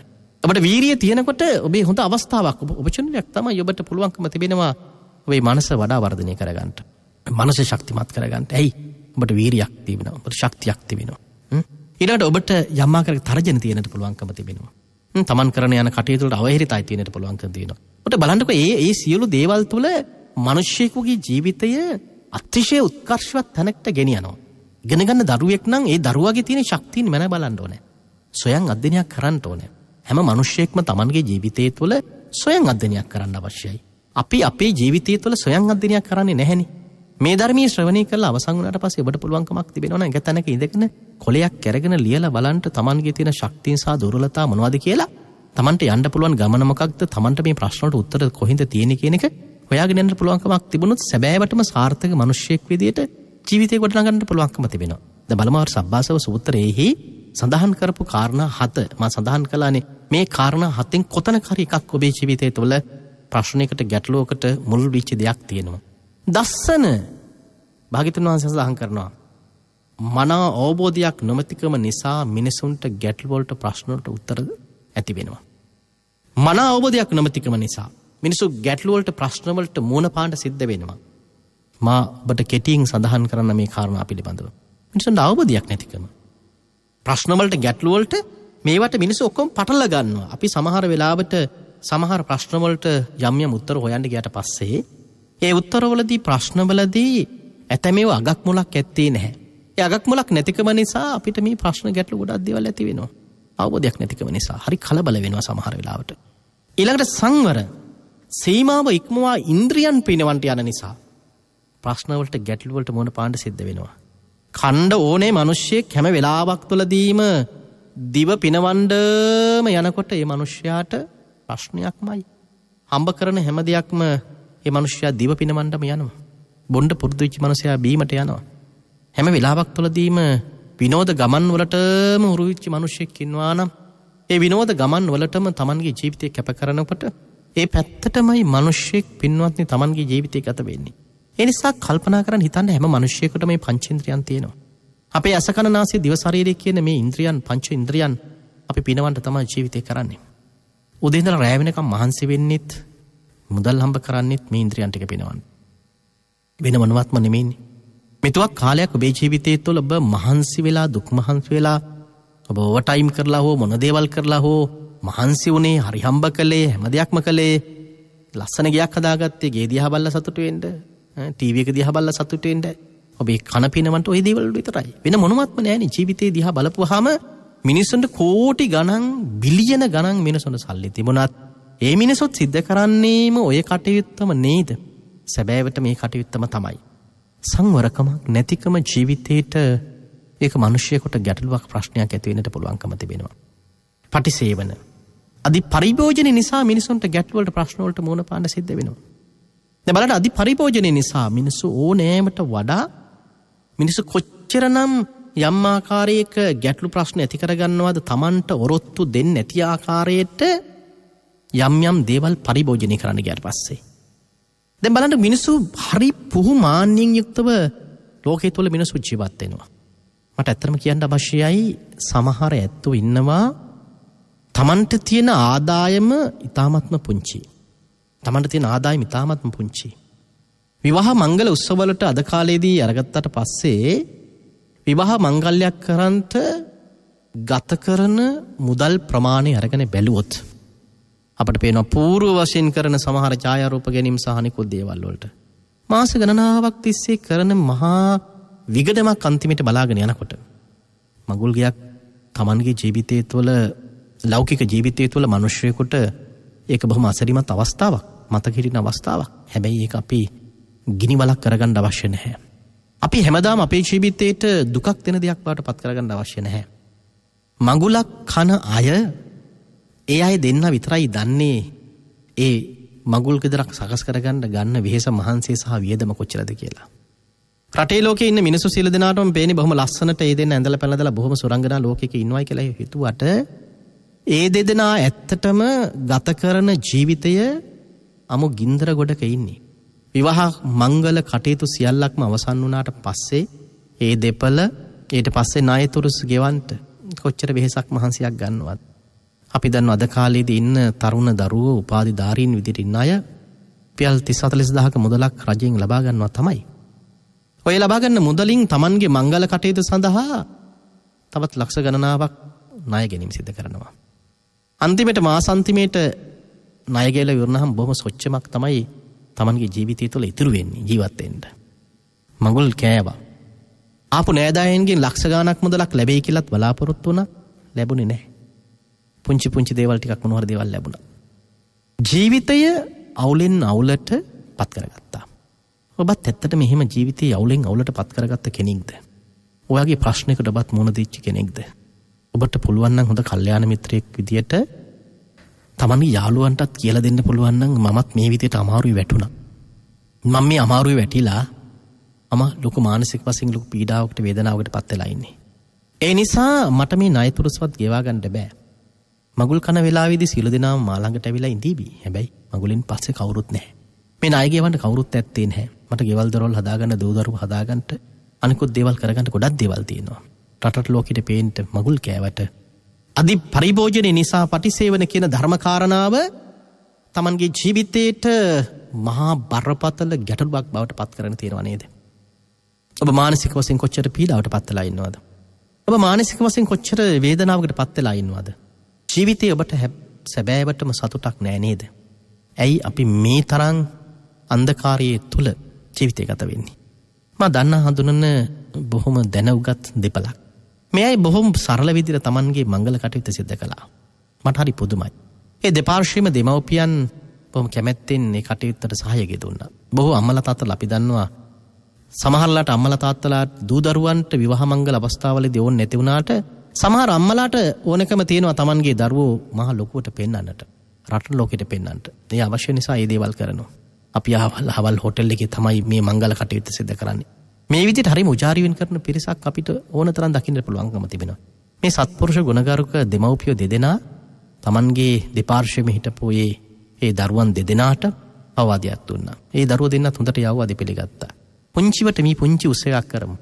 Speaker 1: ඔබට වීරිය තියෙනකොට ඔබේ හොඳ අවස්ථාවක් ඔපචුනලයක් තමයි ඔබට පුළුවන්කම තිබෙනවා ඔබේ මනස වඩා වර්ධනය කරගන්නට. මනස ශක්තිමත් කරගන්න. ඇයි? ඔබට වීරියක් තිබෙනවා. ඔබට ශක්තියක් තිබෙනවා. ඊළඟට ඔබට යම්මාකාර තර්ජන තියෙනට පුළුවන්කම තිබෙනවා. තමන් කරන යන කටයුතු වලට අවහිරිතයි තියෙනට පුළුවන්කම තියෙනවා. ඔබට බලන්නකෝ මේ මේ සියලු දේවල් තුළ මිනිස්සෙකුගේ ජීවිතය අතිශය උත්කර්ෂවත් තැනකට ගෙනියනවා. ඉගෙන ගන්න දරුවෙක් නම් ඒ දරුවාගේ තියෙන ශක්තියින් මැන බලන්න ඕනේ. සොයන් අධ්‍යයනයක් කරන්න ඕනේ. හැම මනුෂ්‍යයෙක්ම තමන්ගේ ජීවිතය තුළ සොයන් අධ්‍යනයක් කරන්න අවශ්‍යයි. අපි අපේ ජීවිතය තුළ සොයන් අධ්‍යනයක් කරන්නේ නැහැනි. මේ ධර්මී ශ්‍රවණය කළ අවසංගනට පස්සේ ඔබට පුළුවන්කමක් තිබෙනවා නැග තැනක ඉඳගෙන කොලයක් කැරගෙන ලියලා බලන්න තමන්ගේ තියෙන ශක්තිය සහ දුර්වලතා මොනවද කියලා තමන්ට යන්න පුළුවන් ගමන මොකක්ද තමන්ට මේ ප්‍රශ්නවලට උත්තර කොහෙන්ද තියෙන්නේ කියන එක හොයාගෙන යන්න පුළුවන්කමක් තිබුණොත් සැබෑවටම සාර්ථක මිනිසෙක් විදියට ජීවිතේ ගොඩනගන්න පුළුවන්කම තිබෙනවා. ද බලමාර සබ්බාසව සූත්‍රයේහි සඳහන් කරපු කාරණා හත මා සඳහන් කලානේ මේ කාරණා හතෙන් කොතනක හරි එකක් ඔබේ ජීවිතය තුළ ප්‍රශ්නයකට ගැටලුවකට මුල් විච්ච දෙයක් තියෙනවා. දස්සන භාගිතුන් වහන්සේ සඳහන් කරනවා මනා අවබෝධයක් නොමැතිකම නිසා මිනිසුන්ට ගැටල්වොල්ට ප්‍රශ්නොට උත්තර ඇති වෙනවා. මනා අවබෝධයක් නොමතිකම නිසා මිනිසු ගැටලුවලට ප්‍රශ්නවලට මූුණ පාන්ට සිද්ධ වෙනවා. මා බට කෙටීන් සඳහන් කරන්න මේ කාරණ පිළිබඳව. මිනිසුන්ට අවබෝධයක් නැතිකම ප්‍රශ්නවලට ගැටලුවලට මේවට මිනිස් ඔක්කොම් පටල ගන්නවා. අපි සමහර වෙලාවට සමහර ප්‍රශ්නවලට යම්යම් උත්තර හොයන්න ගියට පස්සේ ඒ උත්තරවලදී ප්‍රශ්නවලදී ඇතැමේව අගක් මුලක් ඇත්තේ නැහැ. ඒ අගක් මුලක් නැතිකම නිසා අපිට මේ ප්‍රශ්න ගැටලු ගොඩක් දේවල් ඇති වෙනවා. අවබෝධයක් නැතිකම නිසා හරි කලබල වෙනවා සමහර වෙලාවට. ඊළඟට සංවර සීමාව ඉක්මවා ඉන්ද්‍රියන් පිනවන්ට යන නිසා ප්‍රශ්නවලට ගැටලුවලට මොන පාණ්ඩ සිද්ධ වෙනවා. කණ්ඩ ඕනේ මනුෂ්‍යයෙක් හැම වෙලාවක් තුළදීම දිව පිනවන්ඩම යනකොට ඒ මනුෂ්‍යයාට ප්‍රශ්නයක් මයි. හම්බ කරන හැම දෙයක්ම ඒ මනුෂ්‍යයා දිව පිනවන්ඩම යනවා. බොන්්ඩ පුරදුවිච්චි මනසයා බීමට යනවා. හැම වෙලාවක් තුළදීම විනෝද ගමන් වලටම උරුවිච්චි මනුෂ්‍යයක්කින්වා නම් ඒ විනෝද ගමන් වලටම තමන්ගේ ජීවිතය කැප කරනකොට ඒ පැත්තටමයි මනුෂ්‍යයෙක් පින්වත්නි තමන්ගේ ජීවිතය ගත වෙන්නේ. එනිසා කල්පනා කරන්න හිතන්න හැම මනුෂ්‍යයකට මේ පංචේන්ද්‍රියන් තියෙනවා. අපේ ඇසකණනාසේ දිවශරීරය කියන මේ ඉන්ද්‍රියන් පංච ඉන්ද්‍රියන් අපි පිනවන්ට තමා ජීවිතය කරන්නේ. උදේදල රෑවෙනකම් මහන්සි වෙන්නෙත් මුදල් හම්බ කරන්නෙත් මේ ඉන්ද්‍රියන්ටික පිනවන්. වෙන මනුවත්ම නෙමෙයිනි. මෙතුවක් කාලයක් ඔබේ ජීවිතය තුළ ඔබ මහන්සි වෙලා දුක් මහන්සි වෙලා ඔබ ඕවටයිම් කරලා හෝ මොනදේවල් කරලා හෝ මහන්සි වුණේ හරිහම්බ කළේ හැම දෙයක්ම කළේ ලස්සන ගයක් හදාගත්තේ ගේ දිහා බල්ල සතුටුවෙන්ට ටීවී එක දිහා බලලා සතුටු වෙන්න ඔබේ කන පිනවන්ට ওই දේවල් විතරයි. වෙන මොනවත්ම නැහැනේ ජීවිතේ දිහා බලපුවාම මිනිස්සුන්ට කෝටි ගණන් බිලියන ගණන් මිනිසුන්ට සල්ලි තිබුණත් ඒ මිනිසොත් සිද්ධ කරන්නේම ඔය කටයුත්තම නේද. සැබෑවට මේ කටයුත්තම තමයි. සංවරකමක් නැතිකම ජීවිතයට ඒක මනුෂ්‍යයකොට ගැටලුවක් ප්‍රශ්නයක් ඇතිවෙනට පුළුවන්කම තිබෙනවා. පටිසේවන. අධි පරිභෝජන නිසා මිනිසුන්ට ගැටවලට ප්‍රශ්නෝලට මූුණ පාන සිද්ධ වෙනවා. දැබලට අධි පරිපෝජනය නිසා මිනිස්සු ඕනෑමට වඩා මිනිසු කොච්චරනම් යම්මාකාරයක ගැටලු ප්‍රශ්න ඇතිකරගන්නවාද තමන්ට ඔරොත්තු දෙන්න ඇති ආකාරයට යම් යම් දේවල් පරිභෝජනය කරන්න ගැට පස්සේ. දෙ බලට මිනිස්සු හරි පුහු මාන්‍යයෙන් යුක්තව ලෝකෙ තුළ මිනිස්සු ජීවත්වෙනවා. මට ඇත්තරම කියන්න අවශ්‍යයි සමහර ඇත්තු ඉන්නවා තමන්ට තියෙන ආදායම ඉතාමත්ම පුංචි. තමන්ට තියෙන ආදායම ඉතාමත්ම පුංචි. විවාහ මංගල උත්සවලට අද කාලයේදී අරගත්තට පස්සේ විවාහ මංගල්‍යයක් කරන්ට ගත කරන මුදල් ප්‍රමාණය අරගෙන බැලුවොත් අපට පේනවා පූර්ව වශයෙන් කරන සමහර ඡායාරූප ගැනීම සහ අනිකුත් දේවල් වලට මාස ගණනාවක් තිස්සේ කරන මහා විගඩමක් අන්තිමට බලාගෙන යනකොට මගුල් ගයක් Tamanගේ ජීවිතයේ තුළ ලෞකික ජීවිතය තුළ මිනිස්සුයෙකුට ඒක බොහොම අසරිමත් අවස්ථාවක් මතක හිටින අවස්ථාවක්. හැබැයි ඒක අපි ගිනි වලක් කරගන්න අවශ්‍ය නැහැ. අපි හැමදාම අපේ ජීවිතයට දුකක් දෙන දෙයක් බවට පත් කරගන්න අවශ්‍ය නැහැ. මඟුලක් කන අය ඒ අය දෙන්න විතරයි දන්නේ ඒ මගුල් ගෙදරක් සකස් කරගන්න ගන්න වෙහෙස මහන්සේ සහ වියදම කොච්චරද කියලා. රටේ ලෝක ඉන්න මිනිසු සිල දෙනාටම පේන්නේ බොහොම ලස්සනට ඒ දෙන්න ඇඳලා පැනදලා බොහොම සුරංගනා ලෝකෙක ඉන්නවයි කියලා හිතුවට ඒ දෙදෙනා ඇත්තටම ගත කරන ජීවිතය අමු ගින්දර ගොඩක ඉන්නේ. විවාහ මංගල කටයුතු සියල්ලක්ම අවසන් වනාට පස්සේ ඒ දෙපල ඊට පස්සේ නයතුරුස් ගෙවන්ට කොච්චර වෙහෙසක් මහන්සියක් ගන්නවත්. අපි දන්න අද කාලේද ඉන්න තරුණ දරුවෝ උපාධි ධාරීන් විදිරින්න අය පියල් තිස් අතලෙස් දහක මුදලක් රජයෙන් ලබාගන්නවා තමයි. ඔය ලබාගන්න මුදලින් තමන්ගේ මංගල කටයුතු සඳහා තවත් ලක්ෂ ගණනාවක් ණය ගැනීම සිද්ධ කරනවා. අන්තිමට මාසන්තිමයට ණය කියලා ඉවරනහම බොහොම සොච්චමක් තමයි Tamanගේ ජීවිතය තුළ ඉතුරු වෙන්නේ ජීවත් වෙන්න. මඟුල් කෑවා. ආපු නෑදෑයන්ගෙන් ලක්ෂ ගාණක් මුදලක් ලැබෙයි කියලාත් බලාපොරොත්තු වුණා ලැබුණේ නැහැ. පුංචි පුංචි දේවල් ටිකක් මොනවාර දේවල් ලැබුණා. ජීවිතය අවුලෙන් අවුලට පත් කරගත්තා. ඔබත් ඇත්තට මෙහෙම ජීවිතය අවුලෙන් අවුලට පත් කරගත්ත කෙනෙක්ද? ඔයාගේ ප්‍රශ්නයකට ඔබත් මුණ දීච්ච කෙනෙක්ද? ඔබට පුළුවන් නම් හොඳ කල්යාණ මිත්‍රයෙක් විදියට තමන්ගේ යාළුවන්ටත් කියලා දෙන්න පුළුවන් නම් මමත් මේ විදියට අමාරුයි වැටුණා. මම මේ අමාරුවේ වැටිලා මම ලොකු මානසික වශයෙන් ලොකු පීඩාවකට වේදනාවකට පත් වෙලා ඉන්නේ. ඒ නිසා මට මේ ණයතුරුස්වත් ගෙවා ගන්න බෑ. මගුල් කන වෙලාවේදී සියලු දෙනාම මා ළඟට ඇවිලා ඉඳීවි. හැබැයි මගුලෙන් පස්සේ කවුරුත් නැහැ. මේ ණය ගෙවන්න කවුරුත් ඇත්තේ නැහැ. මට ගෙවල් දොරවල් හදාගන්න දූ දරුවෝ හදාගන්න අනිකුත් දේවල් කරගන්න ගොඩක් දේවල් තියෙනවා. රටට ලෝකෙට පේන්න මගුල් කෑවට අධි පරිභෝජනය නිසා පටිසේවන කියන ධර්මකාරණාව තමන්ගේ ජීවිතයට මහා බරපතල ගැටලුවක් බවට පත් කරන තියෙනවනේද. ඔබ මානසික වසින් කොච්චර පීඩාවට පත්තලා ඉන්නවාද. ඔබ මානසික වසින් කොච්චර වේදනාවකට පත්වෙලා ඉන්නවාද. ජීවිතය ඔබට සැබෑවටම සතුටක් නෑනේද. ඇයි අපි මේ තරං අන්දකාරයේ තුළ ජීවිතය ගත වෙන්නේ. මා දන්න හඳුනන බොහොම දැනවගත් දෙපලක්. මෙයයි බොහොම සරල විදිර තමන්ගේ මංගල කටයුත සිද්ධ කළා. මට හරි පුදුමයි. ඒ දෙපාර්ශයම දෙමවපියන් බොහම කැමැත්තෙන් ඒ කටයුත්තට සහයගෙ දුන්න. බොහෝ අම්මල තාත්තල අපි දන්නවා සමහරලට අම්මල තාත්තලාට දූදරුවන්ට විවාහමංගල අවස්ථාවලදී ඕන් නැති වුණාට සමහර අම්මලාට ඕනකම තියෙනවා Tamanගේ දරුවෝ මහ ලොකුවට පෙන්වන්නට. රට ලෝකෙට පෙන්වන්නට. ඒ අවශ්‍ය නිසා ඒ දේවල් කරනවා. අපි අහවල් අහවල් හොටෙල් එකේ තමයි මේ මංගල කටයුත්ත සිදු කරන්නේ. මේ විදිහට හරිම උජාරීවෙන් කරන පිරිසක් අපිට ඕන තරම් දකින්න පුළුවන්කම තිබෙනවා. මේ සත්පුරුෂ ගුණගරුක දෙමව්පියෝ දෙදෙනා Tamanගේ දෙපාර්ශ්වෙම හිටපු ඒ ඒ දරුවන් දෙදෙනාට අවවාදයක් දුන්නා. ඒ දරුවෝ දෙන්නත් හොඳට යවවාදි පිළිගත්තා. පුංචිවට මේ පුංචි උත්සවයක් කරමු.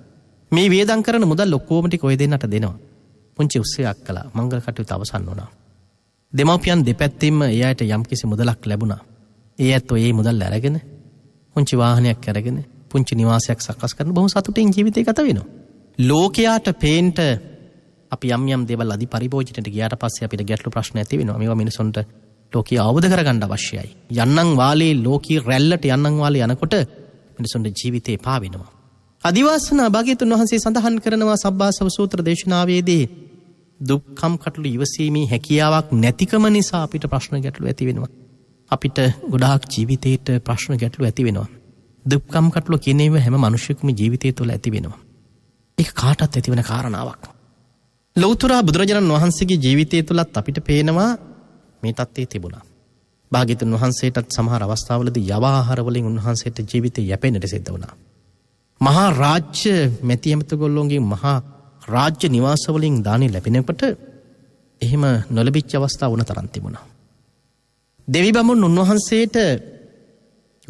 Speaker 1: මේ වේදම් කරන මුදල් ඔක්කොම ටික ඔය දෙන්නට දෙනවා. පුංචි උත්සවයක් කළා. මංගල කටයුතු අවසන් වුණා. දෙමව්පියන් දෙපැත්තෙම එයාට යම්කිසි මුදලක් ලැබුණා. ඒ ඇත්තෝ ඒ මුදල් අරගෙන පුංචි වාහනයක් අරගෙන පුංචි නිවාසයක් සකස් කරන බොහොම සතුටින් ජීවිතය ගත වෙනවා. ලෝකයාට පේන්ට අපි යම් දෙවල් අධි පරිභෝජනයට ගියාට පස්සේ අපිට ගැටලු ප්‍රශ්න ඇති වෙනවා. මේවා මිනිසුන්ට ලෝකයේ අවබෝධ කරගන්න අවශ්‍යයි. යන්නම් වාලේ ලෝකී රැල්ලට යන්නම් වාලේ යනකොට මිනිසුන්ට ජීවිතේ පාවෙනවා. අදිවාසන භාග්‍යතුන් වහන්සේ සඳහන් කරනවා සබ්බාසව සූත්‍ර දේශනාවේදී දුක්කම් කටළු ඉවසීමේ හැකියාවක් නැතිකම නිසා අපිට ප්‍රශ්න ගැටලු ඇති වෙනවා. අපිට ගොඩාක් ජීවිතයට ප්‍රශ්න ගැටලු ඇති වෙනවා. දුක්කම් කටලු කියනෙව හැම මනුෂ්‍යකම ජීවිතය තුළ ඇතිබෙනවා. එක කාටත් ඇතිවන කාරණාවක්. ලෝතුරා බුදුරජාණන් වහන්සේගේ ජීවිතය තුළත් අපිට පේනවා මේ තත්තේ තිබුණා. භාගිතුන් වහන්සේටත් සමහර අවස්ථාවලද යවාහරවලින් උන්වහන්සේට ජීවිතය යැපෙනට සිද්ධ වුණා. මහා රාජ්‍ය මැතිඇමත ගොල්ලොන්ගේ මහා රාජ්‍ය නිවාසවලින් දානය ලැබෙනකට එහෙම නොලබිච්ච අවස්ථාව වන තරන්තිබුණා. දෙවිබමුන් උන්වහන්සේට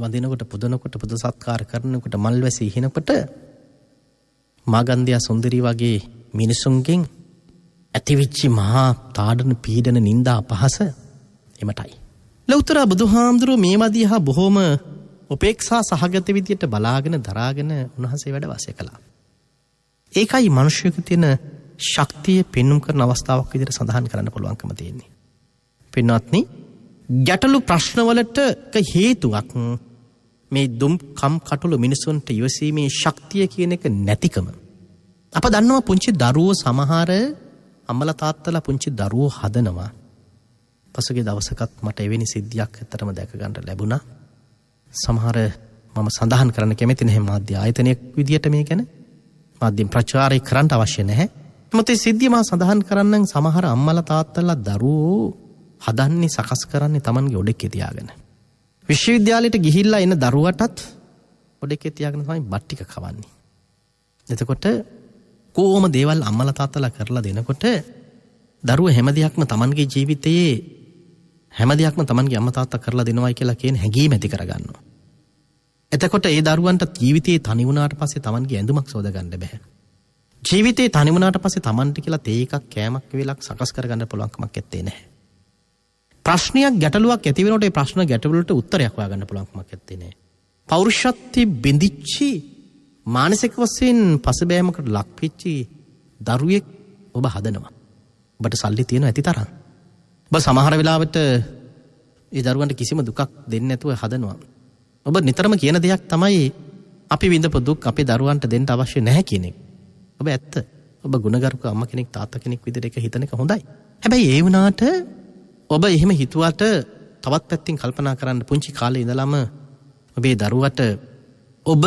Speaker 1: වඳිනකොට පුදනකොට පුද සත්කාර කරනකොට මල් වැසි හිනකොට මාගන්ධයා සුන්දරී වගේ මිනිසුන්ගෙන් ඇතිවිච්චි මහා තාඩන පීඩන නින්දා අපහස එමටයි. ලෞතරා බුදුහාමුදුරුව මේ වදී හා බොහෝම උපේක්ෂා සහගත විදියට බලාගෙන දරාගෙන උන්වහන්සේ වැඩ වාසය කළා. ඒකයි මනුෂ්‍යක තියෙන ශක්තිය පෙන්නුම් කරන අවස්ථාවක් විදිර සඳහන් කරන්න පුළුවන්කම තියෙන්නේ. පින්වත්නි ගැටලු ප්‍රශ්නවලට හේතුවක් මේ දුම් කම් කටුළු මිනිසුන්ට ඉවසීමේ ශක්තිය කියන එක නැතිකම. අප දන්නවා පුංචි දරුවෝ සමහර අම්මල තාත්තලා පුංචි දරුවෝ හදනවා. පසුගේ දවසකත් මට එවැනි සිද්ධියක් ඇතරම දැකගන්නට ලැබුණා. සමහර මම සඳහන් කරන්න කැමති නැහැ මාධ්‍ය ආයතනයක් විදියට මේ ගැන. මාධ්‍යම් ප්‍රචාරය කරන්න අවශ්‍ය නැහැ. මොතේ සිද්ධිය මා සඳහන් කරන්න සමහර අම්මල තාත්තලා දරුවෝ හදන්නේ සකස් කරන්නේ Tamanගේ ඔඩෙක්කේ තියාගෙන. විශ්වවිද්‍යාලයට ගිහිල්ලා එන දරුවටත් පොඩ එකේ තියාගෙන තමයි බත් ටික කවන්නේ. එතකොට කොහොම දේවල් අම්මලා තාත්තලා කරලා දෙනකොට දරුව හැම දෙයක්ම Tamanගේ ජීවිතයේ හැම දෙයක්ම Tamanගේ අම්මා තාත්තා කරලා දෙනවයි කියලා කියන හැඟීම ඇති කරගන්නවා. එතකොට ඒ දරුවන්ට ජීවිතයේ තනි වුණාට පස්සේ Tamanගේ ඇඳුමක් සෝදගන්න බෑ. ජීවිතේ තනි වුණාට පස්සේ Tamanට කියලා තේ එකක් කෑමක් වෙලක් සකස් කරගන්න පුළුවන්කමක් ඇත්තේ නැහැ. ප්‍රශ්නයක් ගැටලුවක් ඇතිවෙනට ප්‍රශ්න ගැටවලට උත්තරයක් හොයාගන්න පුළුවන්කමක් ඇත්තේ නෑ. පෞරුෂත්වයේ බෙඳිච්චි මානසික වශයෙන් පසබෑමකට ලක්වෙච්චි දරුවෙක් ඔබ හදනවා. ඔබට සල්ලි තියෙන ඇති තරම්. ඔබ සමහර වෙලාවට ඒ දරුවන්ට කිසිම දුකක් දෙන්නේ නැතුව හදනවා. ඔබ නිතරම කියන දෙයක් තමයි අපි විඳපු දුක් අපේ දරුවන්ට දෙන්න අවශ්‍ය නැහැ කියන එක. ඔබ ඇත්ත. ඔබ ගුණගරුක අම්ම කෙනෙක් තාත්තා කෙනෙක් විදිහට ඒක හිතන එක හොඳයි. හැබැයි ඒ වුණාට ඔබ එහෙම හිතුවට තවත් පැත්තින් කල්පනා කරන්න පුංචි කාලේ ඉඳලම ඔබේ දරුවට ඔබ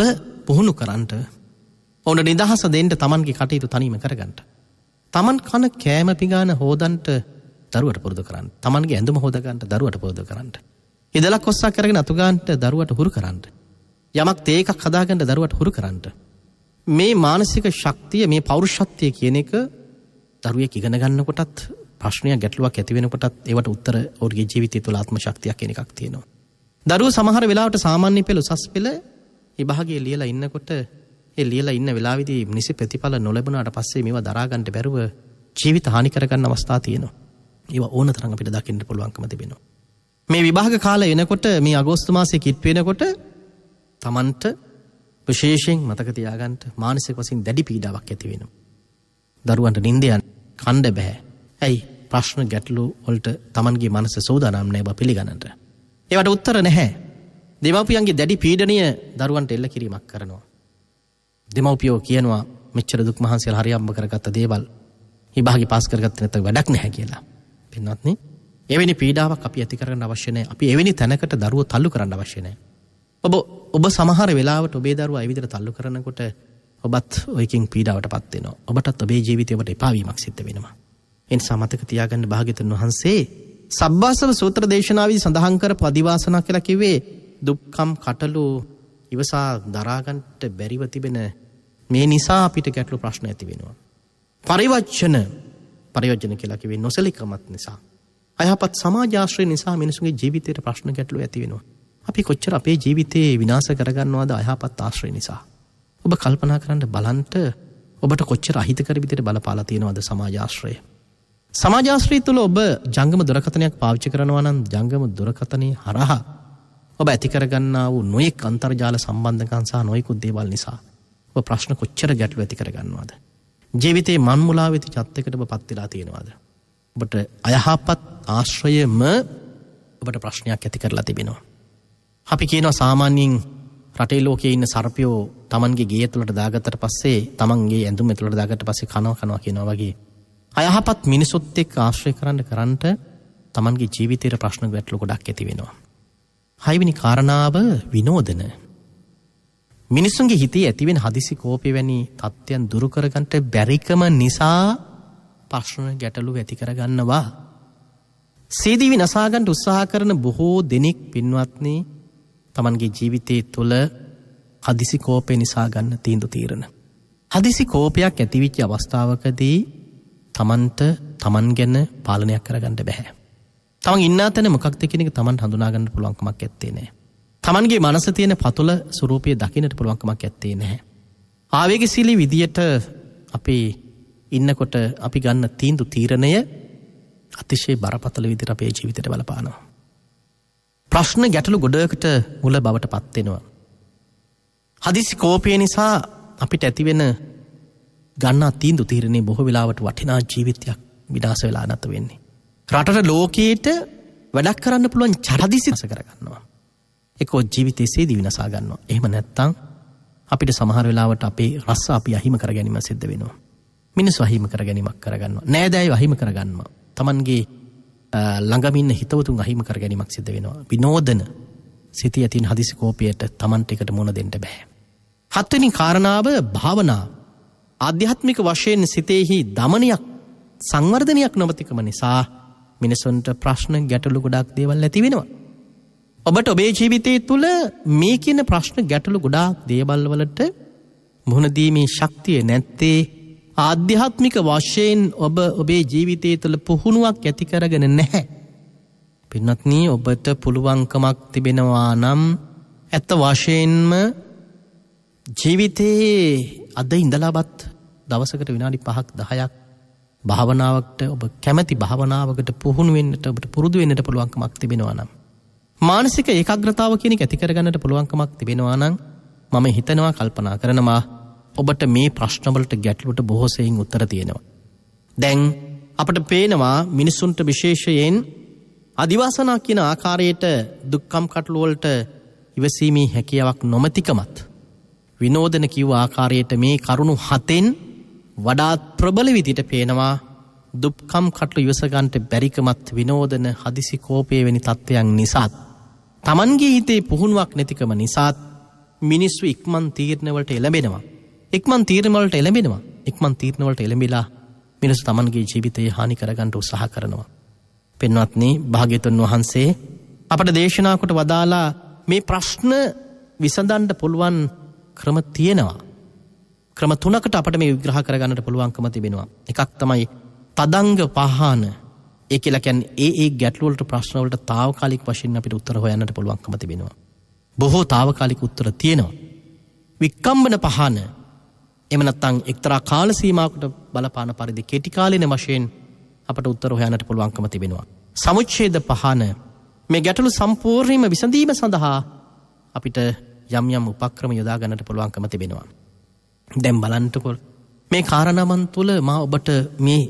Speaker 1: පුහුණු කරන්නට ඕන නිදහස දෙන්න තමන්ගේ කටයුතු තනීම කරගන්නට. තමන් කන කෑම පිගාන හෝදන්ට දරුවට පුරදු කරන්න තමන්ගේ ඇඳුම හෝදගන්නට දරුවට පෝද කරන්නට. ඉදලා කොස්සා කරගෙන අතුගාන්ට දරුවට හුරු කරන්න. යමක් තේකක් හදාගන්නට දරුවට හුරු කරන්නට. මේ මානසික ශක්තිය මේ පෞරුෂත්වය කියන එක දරුවෙක් ඉගෙනගන්නකොටත් ප්‍රශ්නයක් ගැටලුවක් ඇති වෙනකොටත් ඒවට උත්තර ඔවුන්ගේ ජීවිතය තුළ ආත්ම ශක්තියක් කියන එකක් තියෙනවා. දරුවෝ සමහර වෙලාවට සාමාන්‍ය පෙළ උසස් පෙළ විභාගයේ ලියලා ඉන්නකොට ඒ ලියලා ඉන්න වෙලාවේදී නිසි ප්‍රතිඵල නොලැබුණාට පස්සේ මේවා දරා ගන්න බැරුව ජීවිත හානි කර ගන්න අවස්ථා තියෙනවා. ඒවා ඕන තරම් අපිට දකින්න පුළුවන්කම තිබෙනවා. මේ විභාග කාලය එනකොට මේ අගෝස්තු මාසයේ කිට් වෙනකොට Tamanට විශේෂයෙන් මතක තියාගන්න මානසික වශයෙන් දැඩි පීඩාවක් ඇති වෙනවා. දරුවන්ට නිින්ද යන්න කන්න බෑ. ඇයි ප්‍රශ්න ගැටලු වලට Tamanගේ මනස සෝදානම් නැහැ බව පිළිගන්නට. ඒවට උත්තර නැහැ. දෙමව්පියන්ගේ දැඩි පීඩනය දරුවන්ට එල්ල කිරීමක් කරනවා. දෙමව්පියෝ කියනවා මෙච්චර දුක් මහන්සියලා හරියම්බ කරගත්ත දේවල් හිභාගේ පාස් කරගත්තේ නැත්නම් වැඩක් නැහැ කියලා. පින්වත්නි, එවැනි පීඩාවක් අපි ඇති කරගන්න අවශ්‍ය නැහැ. අපි එවැනි තැනකට දරුවෝ තල්ලු කරන්න අවශ්‍ය නැහැ. ඔබ ඔබ සමහර වෙලාවට ඔබේ දරුවා ඒ විදිහට තල්ලු කරනකොට ඔබත් ඔයකින් පීඩාවටපත් වෙනවා. ඔබටත් ඔබේ ජීවිතේ ඔබට එපා වීමක් සිද්ධ වෙනවා. එනිසා මතක තියාගන්න භාගිතුන් වහන්සේ සබ්බාසව සූත්‍ර දේශනාවී සඳහන් කර පදිවාසනා කියලා කිව්වේ දුක්කම් කටලු ඉවසා දරාගන්ට බැරිව තිබෙන මේ නිසා අපිට ගැටලු ප්‍රශ්න ඇති වෙනවා. පරිවච්චන පරියෝජන කියලාකිවේ නොසලිකමත් නිසා. අයහපත් සමාජාශ්‍රය නිසා මිනිසුගේ ජීවිතයට ප්‍රශ්න ගැටලු ඇතිවෙනවා. අපි කොච්චර අපේ ජීවිතයේ විනාස කරගන්නවාද අයහපත් ආශ්‍රය නිසා. ඔබ කල්පනා කරන්න බලන්ට ඔබට කොච්චර අහිතකර විතට බලපාලතියෙනවාද සමාජාශ්‍රය. සමාජාශ්‍රී තුළ ඔබ ජංගම දුරකථනයක් පාවිච්චි කරනවා නම් ජංගම දුරකථනය හරහා ඔබ ඇතිකරගන්නා වූ නොයෙක් අන්තර්ජාල සම්බන්ධකන් සහ නොයෙකුත් දේවල් නිසා ඔබ ප්‍රශ්න කොච්චර ගැටලු ඇති කරගන්නවාද ජීවිතේ මන්මුලා වෙති චත්තකට ඔබ පත්තිලා තියෙනවාද ඔබට අයහපත් ආශ්‍රයම ඔබට ප්‍රශ්නයක් ඇති කරලා තිබෙනවා අපි කියනවා සාමාන්‍යයෙන් රටේ ලෝකයේ ඉන්න සර්පයෝ තමන්ගේ ගේ තුළට දාගත්තට පස්සේ තමන්ගේ ඇඳුම් ඇතුළට දාගත්තට පස්සේ කනවා කනවා කියනවා වගේ අයහපත් මිනිසුත් එක් ආශ්‍රය කරන්න කරන්නට තමන්ගේ ජීවිතයට ප්‍රශ්න ගැටලු ගොඩක් ඇති වෙනවා. හයිවිනි කාරණාව විනෝදන. මිනිස්සුන්ගේ හිතේ ඇතිවෙන් හදිසි කෝපය වැනි තත්ත්වයන් දුරුකරගන්ට බැරිකම නිසා ප්‍රශ්න ගැටලු ඇති කරගන්නවා. සේදීවි නසාගන්ට උත්සාහ කරන බොහෝ දෙනෙක් පින්වත්න්නේ තමන්ගේ ජීවිතය තුළ හදිසි කෝපය නිසා ගන්න තීන්දු තීරණ. හදිසි කෝපයක් ඇතිවිච්ච අවස්ථාවකදී තමන්ට තමන් ගැන පාලනයක් කරගන්න බැහැ. තමන් ඉන්න තැන මොකක්ද කෙනෙක තමන් හඳුනාගන්න පුළුවන්කමක් ඇත්තේ නෑ. තමන්ගේ මනස තියෙන පතුල සුරූපය දකිනට පුළුවන්කමක් ඇත්තේ නැහැ. ආවේගසිලි විදියට අපි ඉන්නකොට අපි ගන්න තීන්දු තීරණය අතිශේ බරපතල විදිර අපේ ජීවිතයට බලපානවා. ප්‍රශ්න ගැටලු ගොඩකට මුල බවට පත්වෙනවා. හදිසි කෝපය නිසා අපිට ඇතිවෙන ගන්නා තීන්දු තීරණේ බොහෝ වෙලාවට වටිනා ජීවිතයක් විනාස වෙලා නැත වෙන්නේ. රටට ලෝකයට වැඩක් කරන්න පුළුවන් චරදිසිස කරගන්නවා. එකෝ ජීවිතේ සේදී විනාසා ගන්නවා. එහෙම නැත්තම් අපිට සමහර වෙලාවට අපේ රස්ස අපි අහිම කර ගැනීම සිද්ධ වෙනවා. මිනිස් වහිම කර ගැනීමක් කරගන්නවා. නෑදෑයි වහිම කරගන්නවා. Tamanගේ ළඟමින්න හිතවතුන් අහිම කර ගැනීමක් සිද්ධ වෙනවා. විනෝදන සිත ඇතින් හදිසි කෝපයට Tamanට එකට මුණ දෙන්න බෑ. හත්වෙනි කාරණාව භාවනා අධ්‍යාත්මික වශයෙන් සිතෙහි දමනයක් සංවර්ධනයක් නොවතිකම නිසා මිනිසුන්ට ප්‍රශ්න ගැටලු ගොඩක් දේවල් ඇතිවෙනවා. ඔබට ඔබේ ජීවිතය තුළ මේ කියන ප්‍රශ්න ගැටලු ගොඩාක් දේවල්වලට මුහුණදීමේ ශක්තිය නැත්තේ ආධ්‍යාත්මික වශයෙන් ඔබ ඔබේ ජීවිතය තුළ පුහුණුවක් ඇතිකරගෙන නැහැ. පින්නත්න ඔබට පුළුවංකමක් තිබෙනවා නම් ඇත්ත වශයෙන්ම ජීවිතයේ අද ඉඳලාබත් දවසකට විනාඩි පහක් දහයක් භාවනාවකට ඔබ කැමැති භාවනාවකට පුහුණුවෙන්ට ඔබට පුරුදු වෙන්නට පුළුවන්කමක් තිබෙනවා නම්. මානසික ඒකාග්‍රතාව කෙනෙක් ඇතිකරගන්නට පුළුවන්කමක් තිබෙනවා නම් මම හිතනවා කල්පනා කරනවා ඔබට මේ ප්‍රශ්නවලට ගැටලුට බොහෝසයෙන් උත්තර තියෙනවා. දැන් අපට පේනවා මිනිස්සුන්ට විශේෂයෙන් අධිවාසනා කියන ආකාරයට දුක්කම් කටලුවලට ඉවසීමී හැකියාවක් නොමතිකමත්. විනෝදන කිව් ආකාරයට මේ කරුණු හතෙන් වඩාත් ප්‍රබල විදිට පේනවා දුප්කම් කටලු යවසගන්ට බැරිකමත් විනෝදන හදිසි කෝපය වැනි තත්ත්වයන් නිසාත්. තමන්ගේ හිතේ පුහුණුවක් නැතිකම නිසාත් මිනිස්සු ඉක්මන් තීරණවලට එළඹෙනවා. එක්මන් තීරණවලට එළඹෙනවා එක්මන් තීරණවලට එළඹිලා මිනිස් තමන්ගේ ජීවිතය හානි කරගන්නට උසහ කරනවා. පෙන්වත්න්නේ භාගතුන් වහන්සේ අපට දේශනාකොට වදාලා මේ ප්‍රශ්න විසඳන්ඩ පුළුවන් ක්‍රම තියෙනවා. ක්‍රම තුනකට අපට මේ විග්‍රහ කරගන්නට පුළුවන්කම තිබෙනවා. එකක් තමයි තදංග පහන ඒ කියලා කියන්නේ ඒ ඒ ගැටලුවලට ප්‍රශ්නවලට తాවකාලික වශයෙන් අපිට උත්තර හොයන්නට පුළුවන්කම තිබෙනවා. බොහෝ తాවකාලික උත්තර තියෙනවා. වික්කම්බන පහන එහෙම නැත්නම් එක්තරා කාල සීමාවකට බලපාන පරිදි කෙටි කාලින වශයෙන් අපට උත්තර හොයන්නට පුළුවන්කම තිබෙනවා. සමුච්ඡේද පහන මේ ගැටලු සම්පූර්ණයෙන්ම විසඳීම සඳහා අපිට යම් යම් උපක්‍රම යොදා ගන්නට පුළුවන්කම තිබෙනවා. දැම් බලන්ටකොල් මේ කාරණමන් තුළ මා ඔබට මේ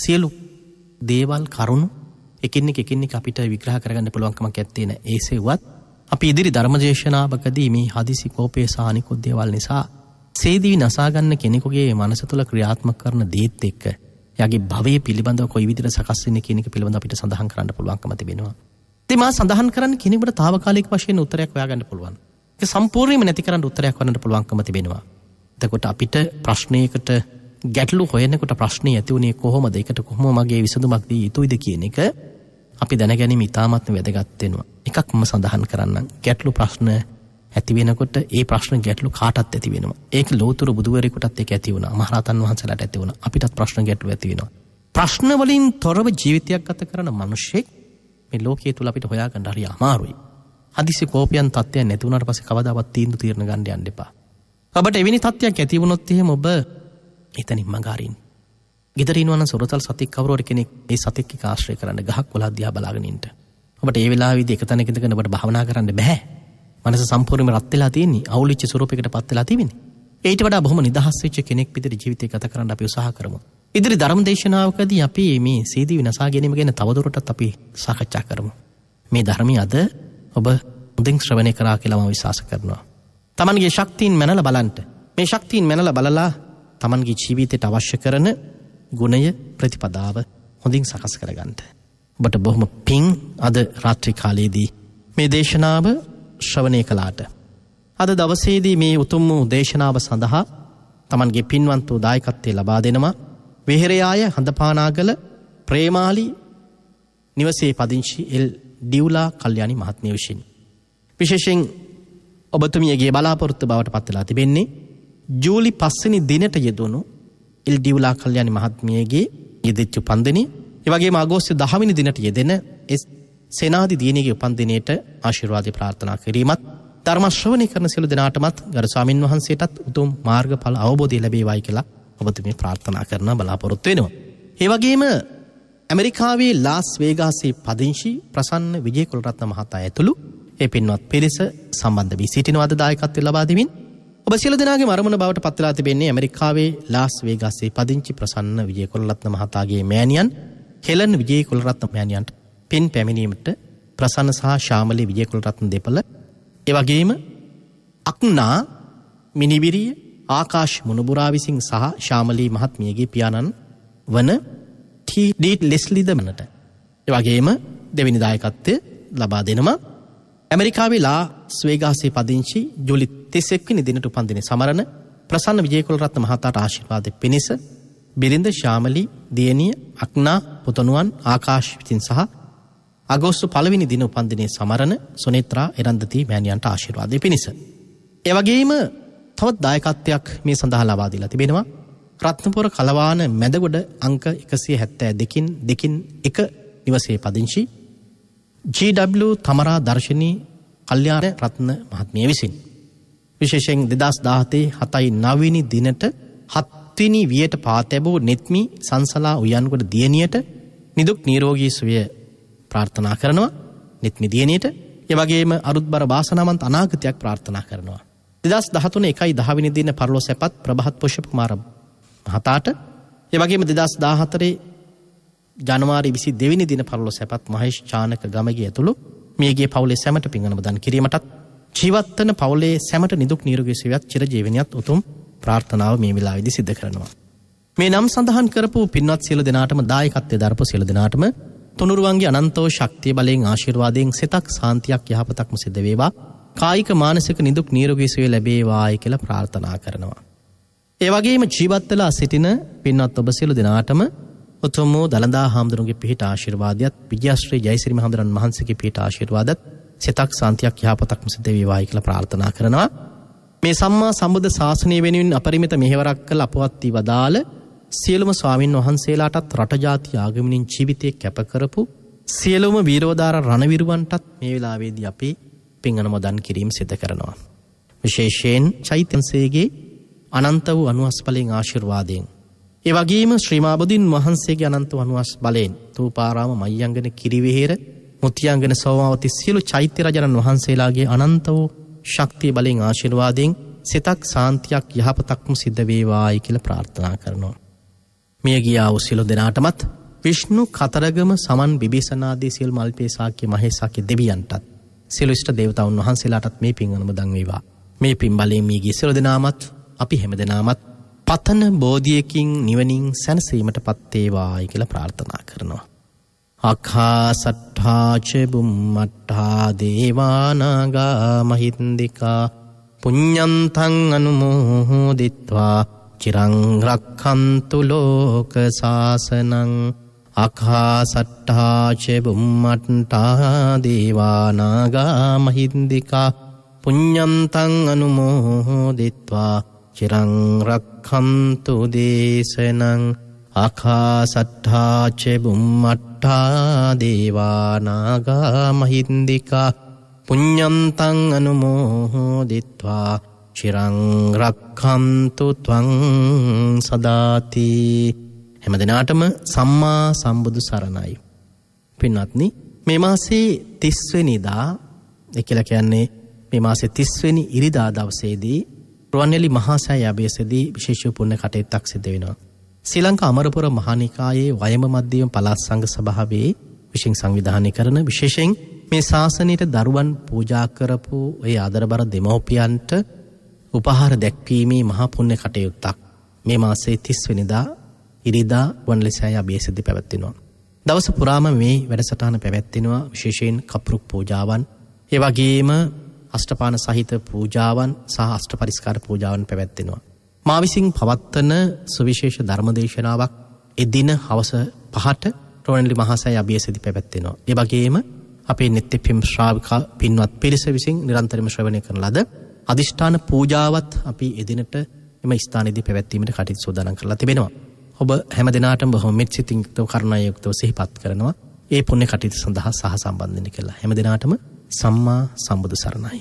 Speaker 1: සියලු දේවල් කරුණු එකෙන්නෙ එකෙන්නෙ අපිට විග්‍රහ කරගන්න පුළුවන්කමක් ඇත්තේන ඒසෙවත් අපි ඉදිරි ධර්මදේශනාවකදී මේ හදිසි කෝපය සානිකුත් දේවල් නිසා සේදී නසාගන්න කෙනෙකුගේ මනස තුළ ක්‍රියාත්ම කරන දේත් එක්ක යගේ භවය පිළිබඳව කොයි විදිර සකස්වන්න කෙනෙක පිළිබඳ අපිට සඳහන් කරන්න පුළුවන්කම තිබෙනවා තිමා සඳහන් කරන්න කෙනෙකුට තාවකාලෙක් වශයෙන් උත්තරයක් ඔයාගන්න පුළුවන් සම්පූර්ණයම නැති කරන්න උත්තරයක් වන්නට පුළුවන්කම තිබෙනවා එතකොට අපිට ප්‍රශ්නයකට ගැටලු හොයනකොට ප්‍රශ්නය ඇතිවුණේ කොහොමද එකට කොහොම මගේ විසඳුමක් දී යුතුයිද කියන එක අපි දැනගැනීම ඉතාමත්ම වැදගත්වෙනවා එකක්ම සඳහන් කරන්න ගැටලු ප්‍රශ්න ඇතිවෙනකොට ඒ ප්‍රශ්න ගැටලු කාටත් ඇතිවෙනවා ඒක ලෝතුර බුදුවරෙකුටත් එක ඇතිවුණ මහරතන් වහන්සලට ඇතිවුණ අපිටත් ප්‍රශ්න ගැටලු ඇතිවෙනවා ප්‍රශ්නවලින් තොරව ජීවිතයක් ගත කරන මනුෂ්‍යෙක් මේ ලෝකයේ තුළ අපිට හොයාගන්න හරි අමාරුයි හදිසි කෝපයන් තත්වය නැතිවුණට පස කවදාවත් තීන්දු තීරණ ගණ්ඩ අන්ඩපා ඔබට එවැනි තත්ත්වයක් ඇතිවුණොත් එහෙම ඔබ එතනින් මඟහරින්. ගෙදරින්වන සොරතල් සතෙක් කවරෝර කෙනෙක් ඒ සතෙක්ක ආශ්‍රය කරන්න ගහක් කොලා අධ්‍යා බලාගෙනට. ඔබට ඒ වෙලා විදි එකතනකෙදකන ඔබට භාවනා කරන්න බැහැ. මනස සම්පූර්ණයම රත් වෙලා තියෙන්නේ අවුලිච්ච ස්වරූපයකට පත් වෙලා තියෙන්නේ. ඊට වඩා බොහොම නිදහස් වෙච්ච කෙනෙක් විදිහට ජීවිතය ගත කරන්න අපි උත්සාහ කරමු. ඉදිරි ධර්ම දේශනාවකදී අපි මේ සීදී විනාශා ගැනීම ගැන තවදුරටත් අපි සාකච්ඡා කරමු. මේ ධර්මයේ අද ඔබ හොඳින් ශ්‍රවණය කරා කියලා මම විශ්වාස කරනවා. තමන්ගේ ශක්තිීන් මැනල බලන්ට මේ ශක්තිීන් මැනල බලලා තමන්ගේ ජීවිතයට අවශ්‍ය කරන ගුණය ප්‍රතිපදාව හොඳින් සකස් කරගන්ට. ඔබට බොහොම පිං අද රාත්‍රි කාලයේදී මේ දේශනාව ශ්‍රවණය කලාට. අද දවසේදී මේ උතුම් වූ දේශනාව සඳහා තමන්ගේ පින්වන්ත වූ දායකත්තේ ලබා දෙනවා වෙහෙරයාය හඳපානාගල ප්‍රේමාලි නිවසේ පදිංචි එල් ඩියවලා කල්්‍යයානි මහත්මය විෂින්. විශේෂෙන් ඔබතුමියගේ බලාපොරොත්තු බවට පත්වෙලා තිබෙන්නේ ජූලි පස්සනි දිනට යෙදුණු ඉල් ඩියවලා කල්යනි මහත්මියගේ යෙදිච්චු පන්දනී ඒවගේ අගෝස්්‍ය දහමිනි දිනට යෙදෙන එස් සෙනාදි දීනගේ උපන්දිනයට ආශිර්වාධය ප්‍රාර්ථනා කිරීමත් ධර්මශ්‍රවනය කරන සිලු දෙනාටමත් ගරසාමීන් වහන්සේටත් උතුම් මාර්ග පල අවබෝධය ලැබේවායි කියලා ඔබතුමි ප්‍රාර්ථනා කරන බලාපොරොත්වෙනවා. ඒවගේම ඇමරිකාවේ ලාස් වේගාසේ පදිංශී ප්‍රසන්න විජය කොළරත්න මහතා ඇතුළු ඒ පින්වත් පිරිස සම්බන්ධ වී සිටිනවාද දායකත්ව ලබාදමින් ඔබ සියල දෙනාගේ මරමණ බවට පත්වෙලා තිබෙන්නේ ඇමරිකාවේ ලාස් වේගස්සේ පදිංචි ප්‍රසන්න විජය කොළරත්න මහතාගේ මෑණියන් හෙලන් විජය කොළරත්න මෑණියන්ට පින් පැමිණීමට ප්‍රසන්න සහ ශාමලි විජය කොළරත්න දෙපළ එවගේම අක්නා මිනිවිරිය ආකාශ මුණබුරා විසින් සහ ශාමලී මහත්මියගේ පියාණන් වන ටීඩීට් ලෙස්ලිදමනට එවගේම දෙවිනිදායකත්වය ලබා දෙනවා ඇමරිකාවේ ලා ස්වේගාසේ පදිංචි ජුලි තිසෙක්විනි දිනට උපන්දින සමරණ ප්‍රසන්න විජයකොළරත්න මහතාට ආශිර්වාද පිණිස බිරිඳ ශාමලී දියණිය අක්නා පුතණුවන් ආකාශ් විසින් සහ අගෝස්තු පළවෙනි දින උපන්දිනයේ සමරණ සුනේත්‍රා එරන්දති මෑණියන්ට ආශිර්වාදය පිණිස. ඒ වගේම තවත් දායකත්වයක් මේ සඳහා ලබා දීලා තිබෙනවා. රත්නපුර කලවාන මැදගොඩ අංක 172කින් දෙකින් එක නිවසේ පදිංචි ජW තමරා දර්ශනී කල්්‍යාන රත්න මහත්මිය විසින්. විශේෂෙන් දෙදස් දාහතේ හතයි නවිනි දිනට හත්විනි වියට පාතැබූ නෙත්මි සංසලා උයන්කොට දියණියට නිදුක් නීරෝගී සුවය ප්‍රාර්ථනා කරනවා නෙත්මි දියණයට එවගේම අරුත්බර භාසනමන්ත අනාගතයක් ප්‍රාර්ථනා කරනවා. දෙදස් දහතුන එකයි දහවිනි දින පරලො සැපත් ප්‍රභහත් පොෂප මාරම් මහතාට එවගේම දෙදස් දාහතරේ ජනවාරි 22 දින පරලොව සැපත් මහේෂ් චානක ගමගේ ඇතුළු මියගේ පවුලේ සැමට පිංගන දන් කිරීමටත් ජීවත්වන පවුලේ සැමට නිදුක් නිරෝගී සුවයත් චිරජීවනයත් උතුම් ප්‍රාර්ථනාව මේ වෙලාවේදී සිද්ධ කරනවා. මේ නම් සඳහන් කරපු පින්වත් සියලු දෙනාටම දායකත්වයේ දරපු සියලු දෙනාටම තුනුරුවන්ගේ අනන්තෝ ශක්තිය බලයෙන් ආශිර්වාදයෙන් සිතක් සාන්තියක් යහපතක්ම සිද්ධ වේවා. කායික මානසික නිදුක් නිරෝගී සුවය ලැබේවායි කියලා ප්‍රාර්ථනා කරනවා. ඒ වගේම ජීවත් වෙලා සිටින පින්වත් ඔබ සියලු දෙනාටම උතුම් වූ දළදා හාමුදුරුවන්ගේ පිහිට ආශිර්වාදයත් විජයශ්‍රී ජයසිරි මහඳුරන් වහන්සේගේ පිහිට ආශිර්වාදත් සිතක් සාන්තියක් යහපතක්ම සිද්ධ වේවායි කියලා ප්‍රාර්ථනා කරනවා. මේ සම්මා සම්බුද්ධ ශාසනය වෙනුවෙන් අපරිමිත මෙහෙවරක් කළ අපවත් වී වදාළ සියලුම ස්වාමින් වහන්සේලාටත් රට ජාති ආගමනින් ජීවිතය කැප කරපු සියලුම වීරෝධාර රණවිරුවන්ටත් මේ වෙලාවේදී අපි පින් අනුමෝදන් කිරීම සිදු කරනවා. විශේෂයෙන් චෛත්‍යන්සේගේ අනන්ත වූ අනුහස් ඵලයෙන් ආශිර්වාදයෙන් එවගේම ශ්‍රීමාබදුන් වහන්සේගේ අනන්ත වනුවස් බලයෙන් තූපාරාම මයිංගන කිරිවිහේර මුතියංගෙන සෝමාවති සියලු චෛත්‍ය රජණන් වහන්සේලාගේ අනන්ත වූ ශක්තිය බලෙන් ආශිර්වාදයෙන් සිතක් සාන්තියක් යහපතක්ම සිද්ධ වේවායි කියල ප්‍රාර්ථනා කරනවා. මිය ගියාව සිලු දෙනාටමත් විෂ්ණු කතරගම සමන් බිබිසනාදී සිල් මල්පේසාකි මහේසාකි දෙවියන්ටත් සිලුෂ්ට දේවතවන් වහන්සේලාටත් මේ පින් අනුමදංවේවා මේ පින් බලේ මීගේ සිලු දෙනාමත් අපි හෙම දෙනාමත් පතන බෝධියකින් නිවනින් සැනසීමට පත්තේවායි කියලා ප්‍රාර්ථනා කරනවා. අක්හාසට්ඨාචබුම්මට්ඨා දේවානාගා මහින්දිකා පුඤ්ඤන්තං අනුමෝහෝ දිත්වා චිරං රක්ඛන්තු ලෝක සාසනං අක්හාසට්ඨාචබුම්මට්ඨා දේවානාගා මහින්දිකා පුඤ්ඤන්තං අනුමෝහෝ දිත්වා චිරං රක්ඛන්තු දේශනං අකාසට්ඨාච බුම්මට්ඨා දේවානාගා මහින්దికා පුඤ්ඤන්තං අනුමෝදිත්වා චිරං රක්ඛන්තු ත්වං සදාති හැම දිනාටම සම්මා සම්බුදු සරණයි පින්වත්නි මේ මාසේ 30 වෙනිදා ඒ කියලා කියන්නේ මේ මාසේ 30 වෙනි ඉරිදා දවසේදී රුවන්වැලි මහා සෑය අභයසේදී විශේෂ පුණ්‍ය කටයුත්තක් සිදු වෙනවා. ශ්‍රී ලංකා අමරපුර මහානිකායේ වයඹ මධ්‍යම පළාත් සංඝ සභාවේ විශේෂ සංවිධානය කරන විශේෂයෙන් මේ ශාසනයට දරුවන් පූජා කරපු ඒ ආදරබර දෙමව්පියන්ට උපහාර දැක්වීමේ මහා පුණ්‍ය කටයුත්තක් මේ මාසේ 30 වෙනිදා ඉරිදා රුවන්වැලි සෑය අභයසේදී පැවැත්වෙනවා. දවස පුරාම මේ වැඩසටහන පැවැත්වෙනවා විශේෂයෙන් කපුරු පූජාවන් ඒ වගේම අෂ්ටපාන සහිත පූජාවන් සහ අෂ්ට පරිස්කාර පූජාවන් පැවැත්වෙනවා. මා විසින් පවත්වන සුවිශේෂ ධර්මදේශනාවක් එදින හවස පහට ටෝනලි මහසයි අභියසිදි පැවැත්වෙනවා. එබගේම අපේ නෙත්‍ය පිම් ශ්‍රාවිකා පින්වත් පිරිස විසින් නිරන්තරම ශ්‍රවණය කරන ලද අධිෂ්ඨාන පූජාවත් අපි එදිනට එම ස්ථානදි පැවැත්වීමට කටිත් සූදානම් කරලා තිබෙනවා. ඔබ හැම දෙනාට බොහොම මෙත් සිතිංතව කරුණායුක්තව සිහිපත් කරනවා ඒ පුුණෙ කටිත සඳහා සහ සම්බන්ධනි කරලා හැම දෙනාටම සම්මා සම්බුදු සරණයි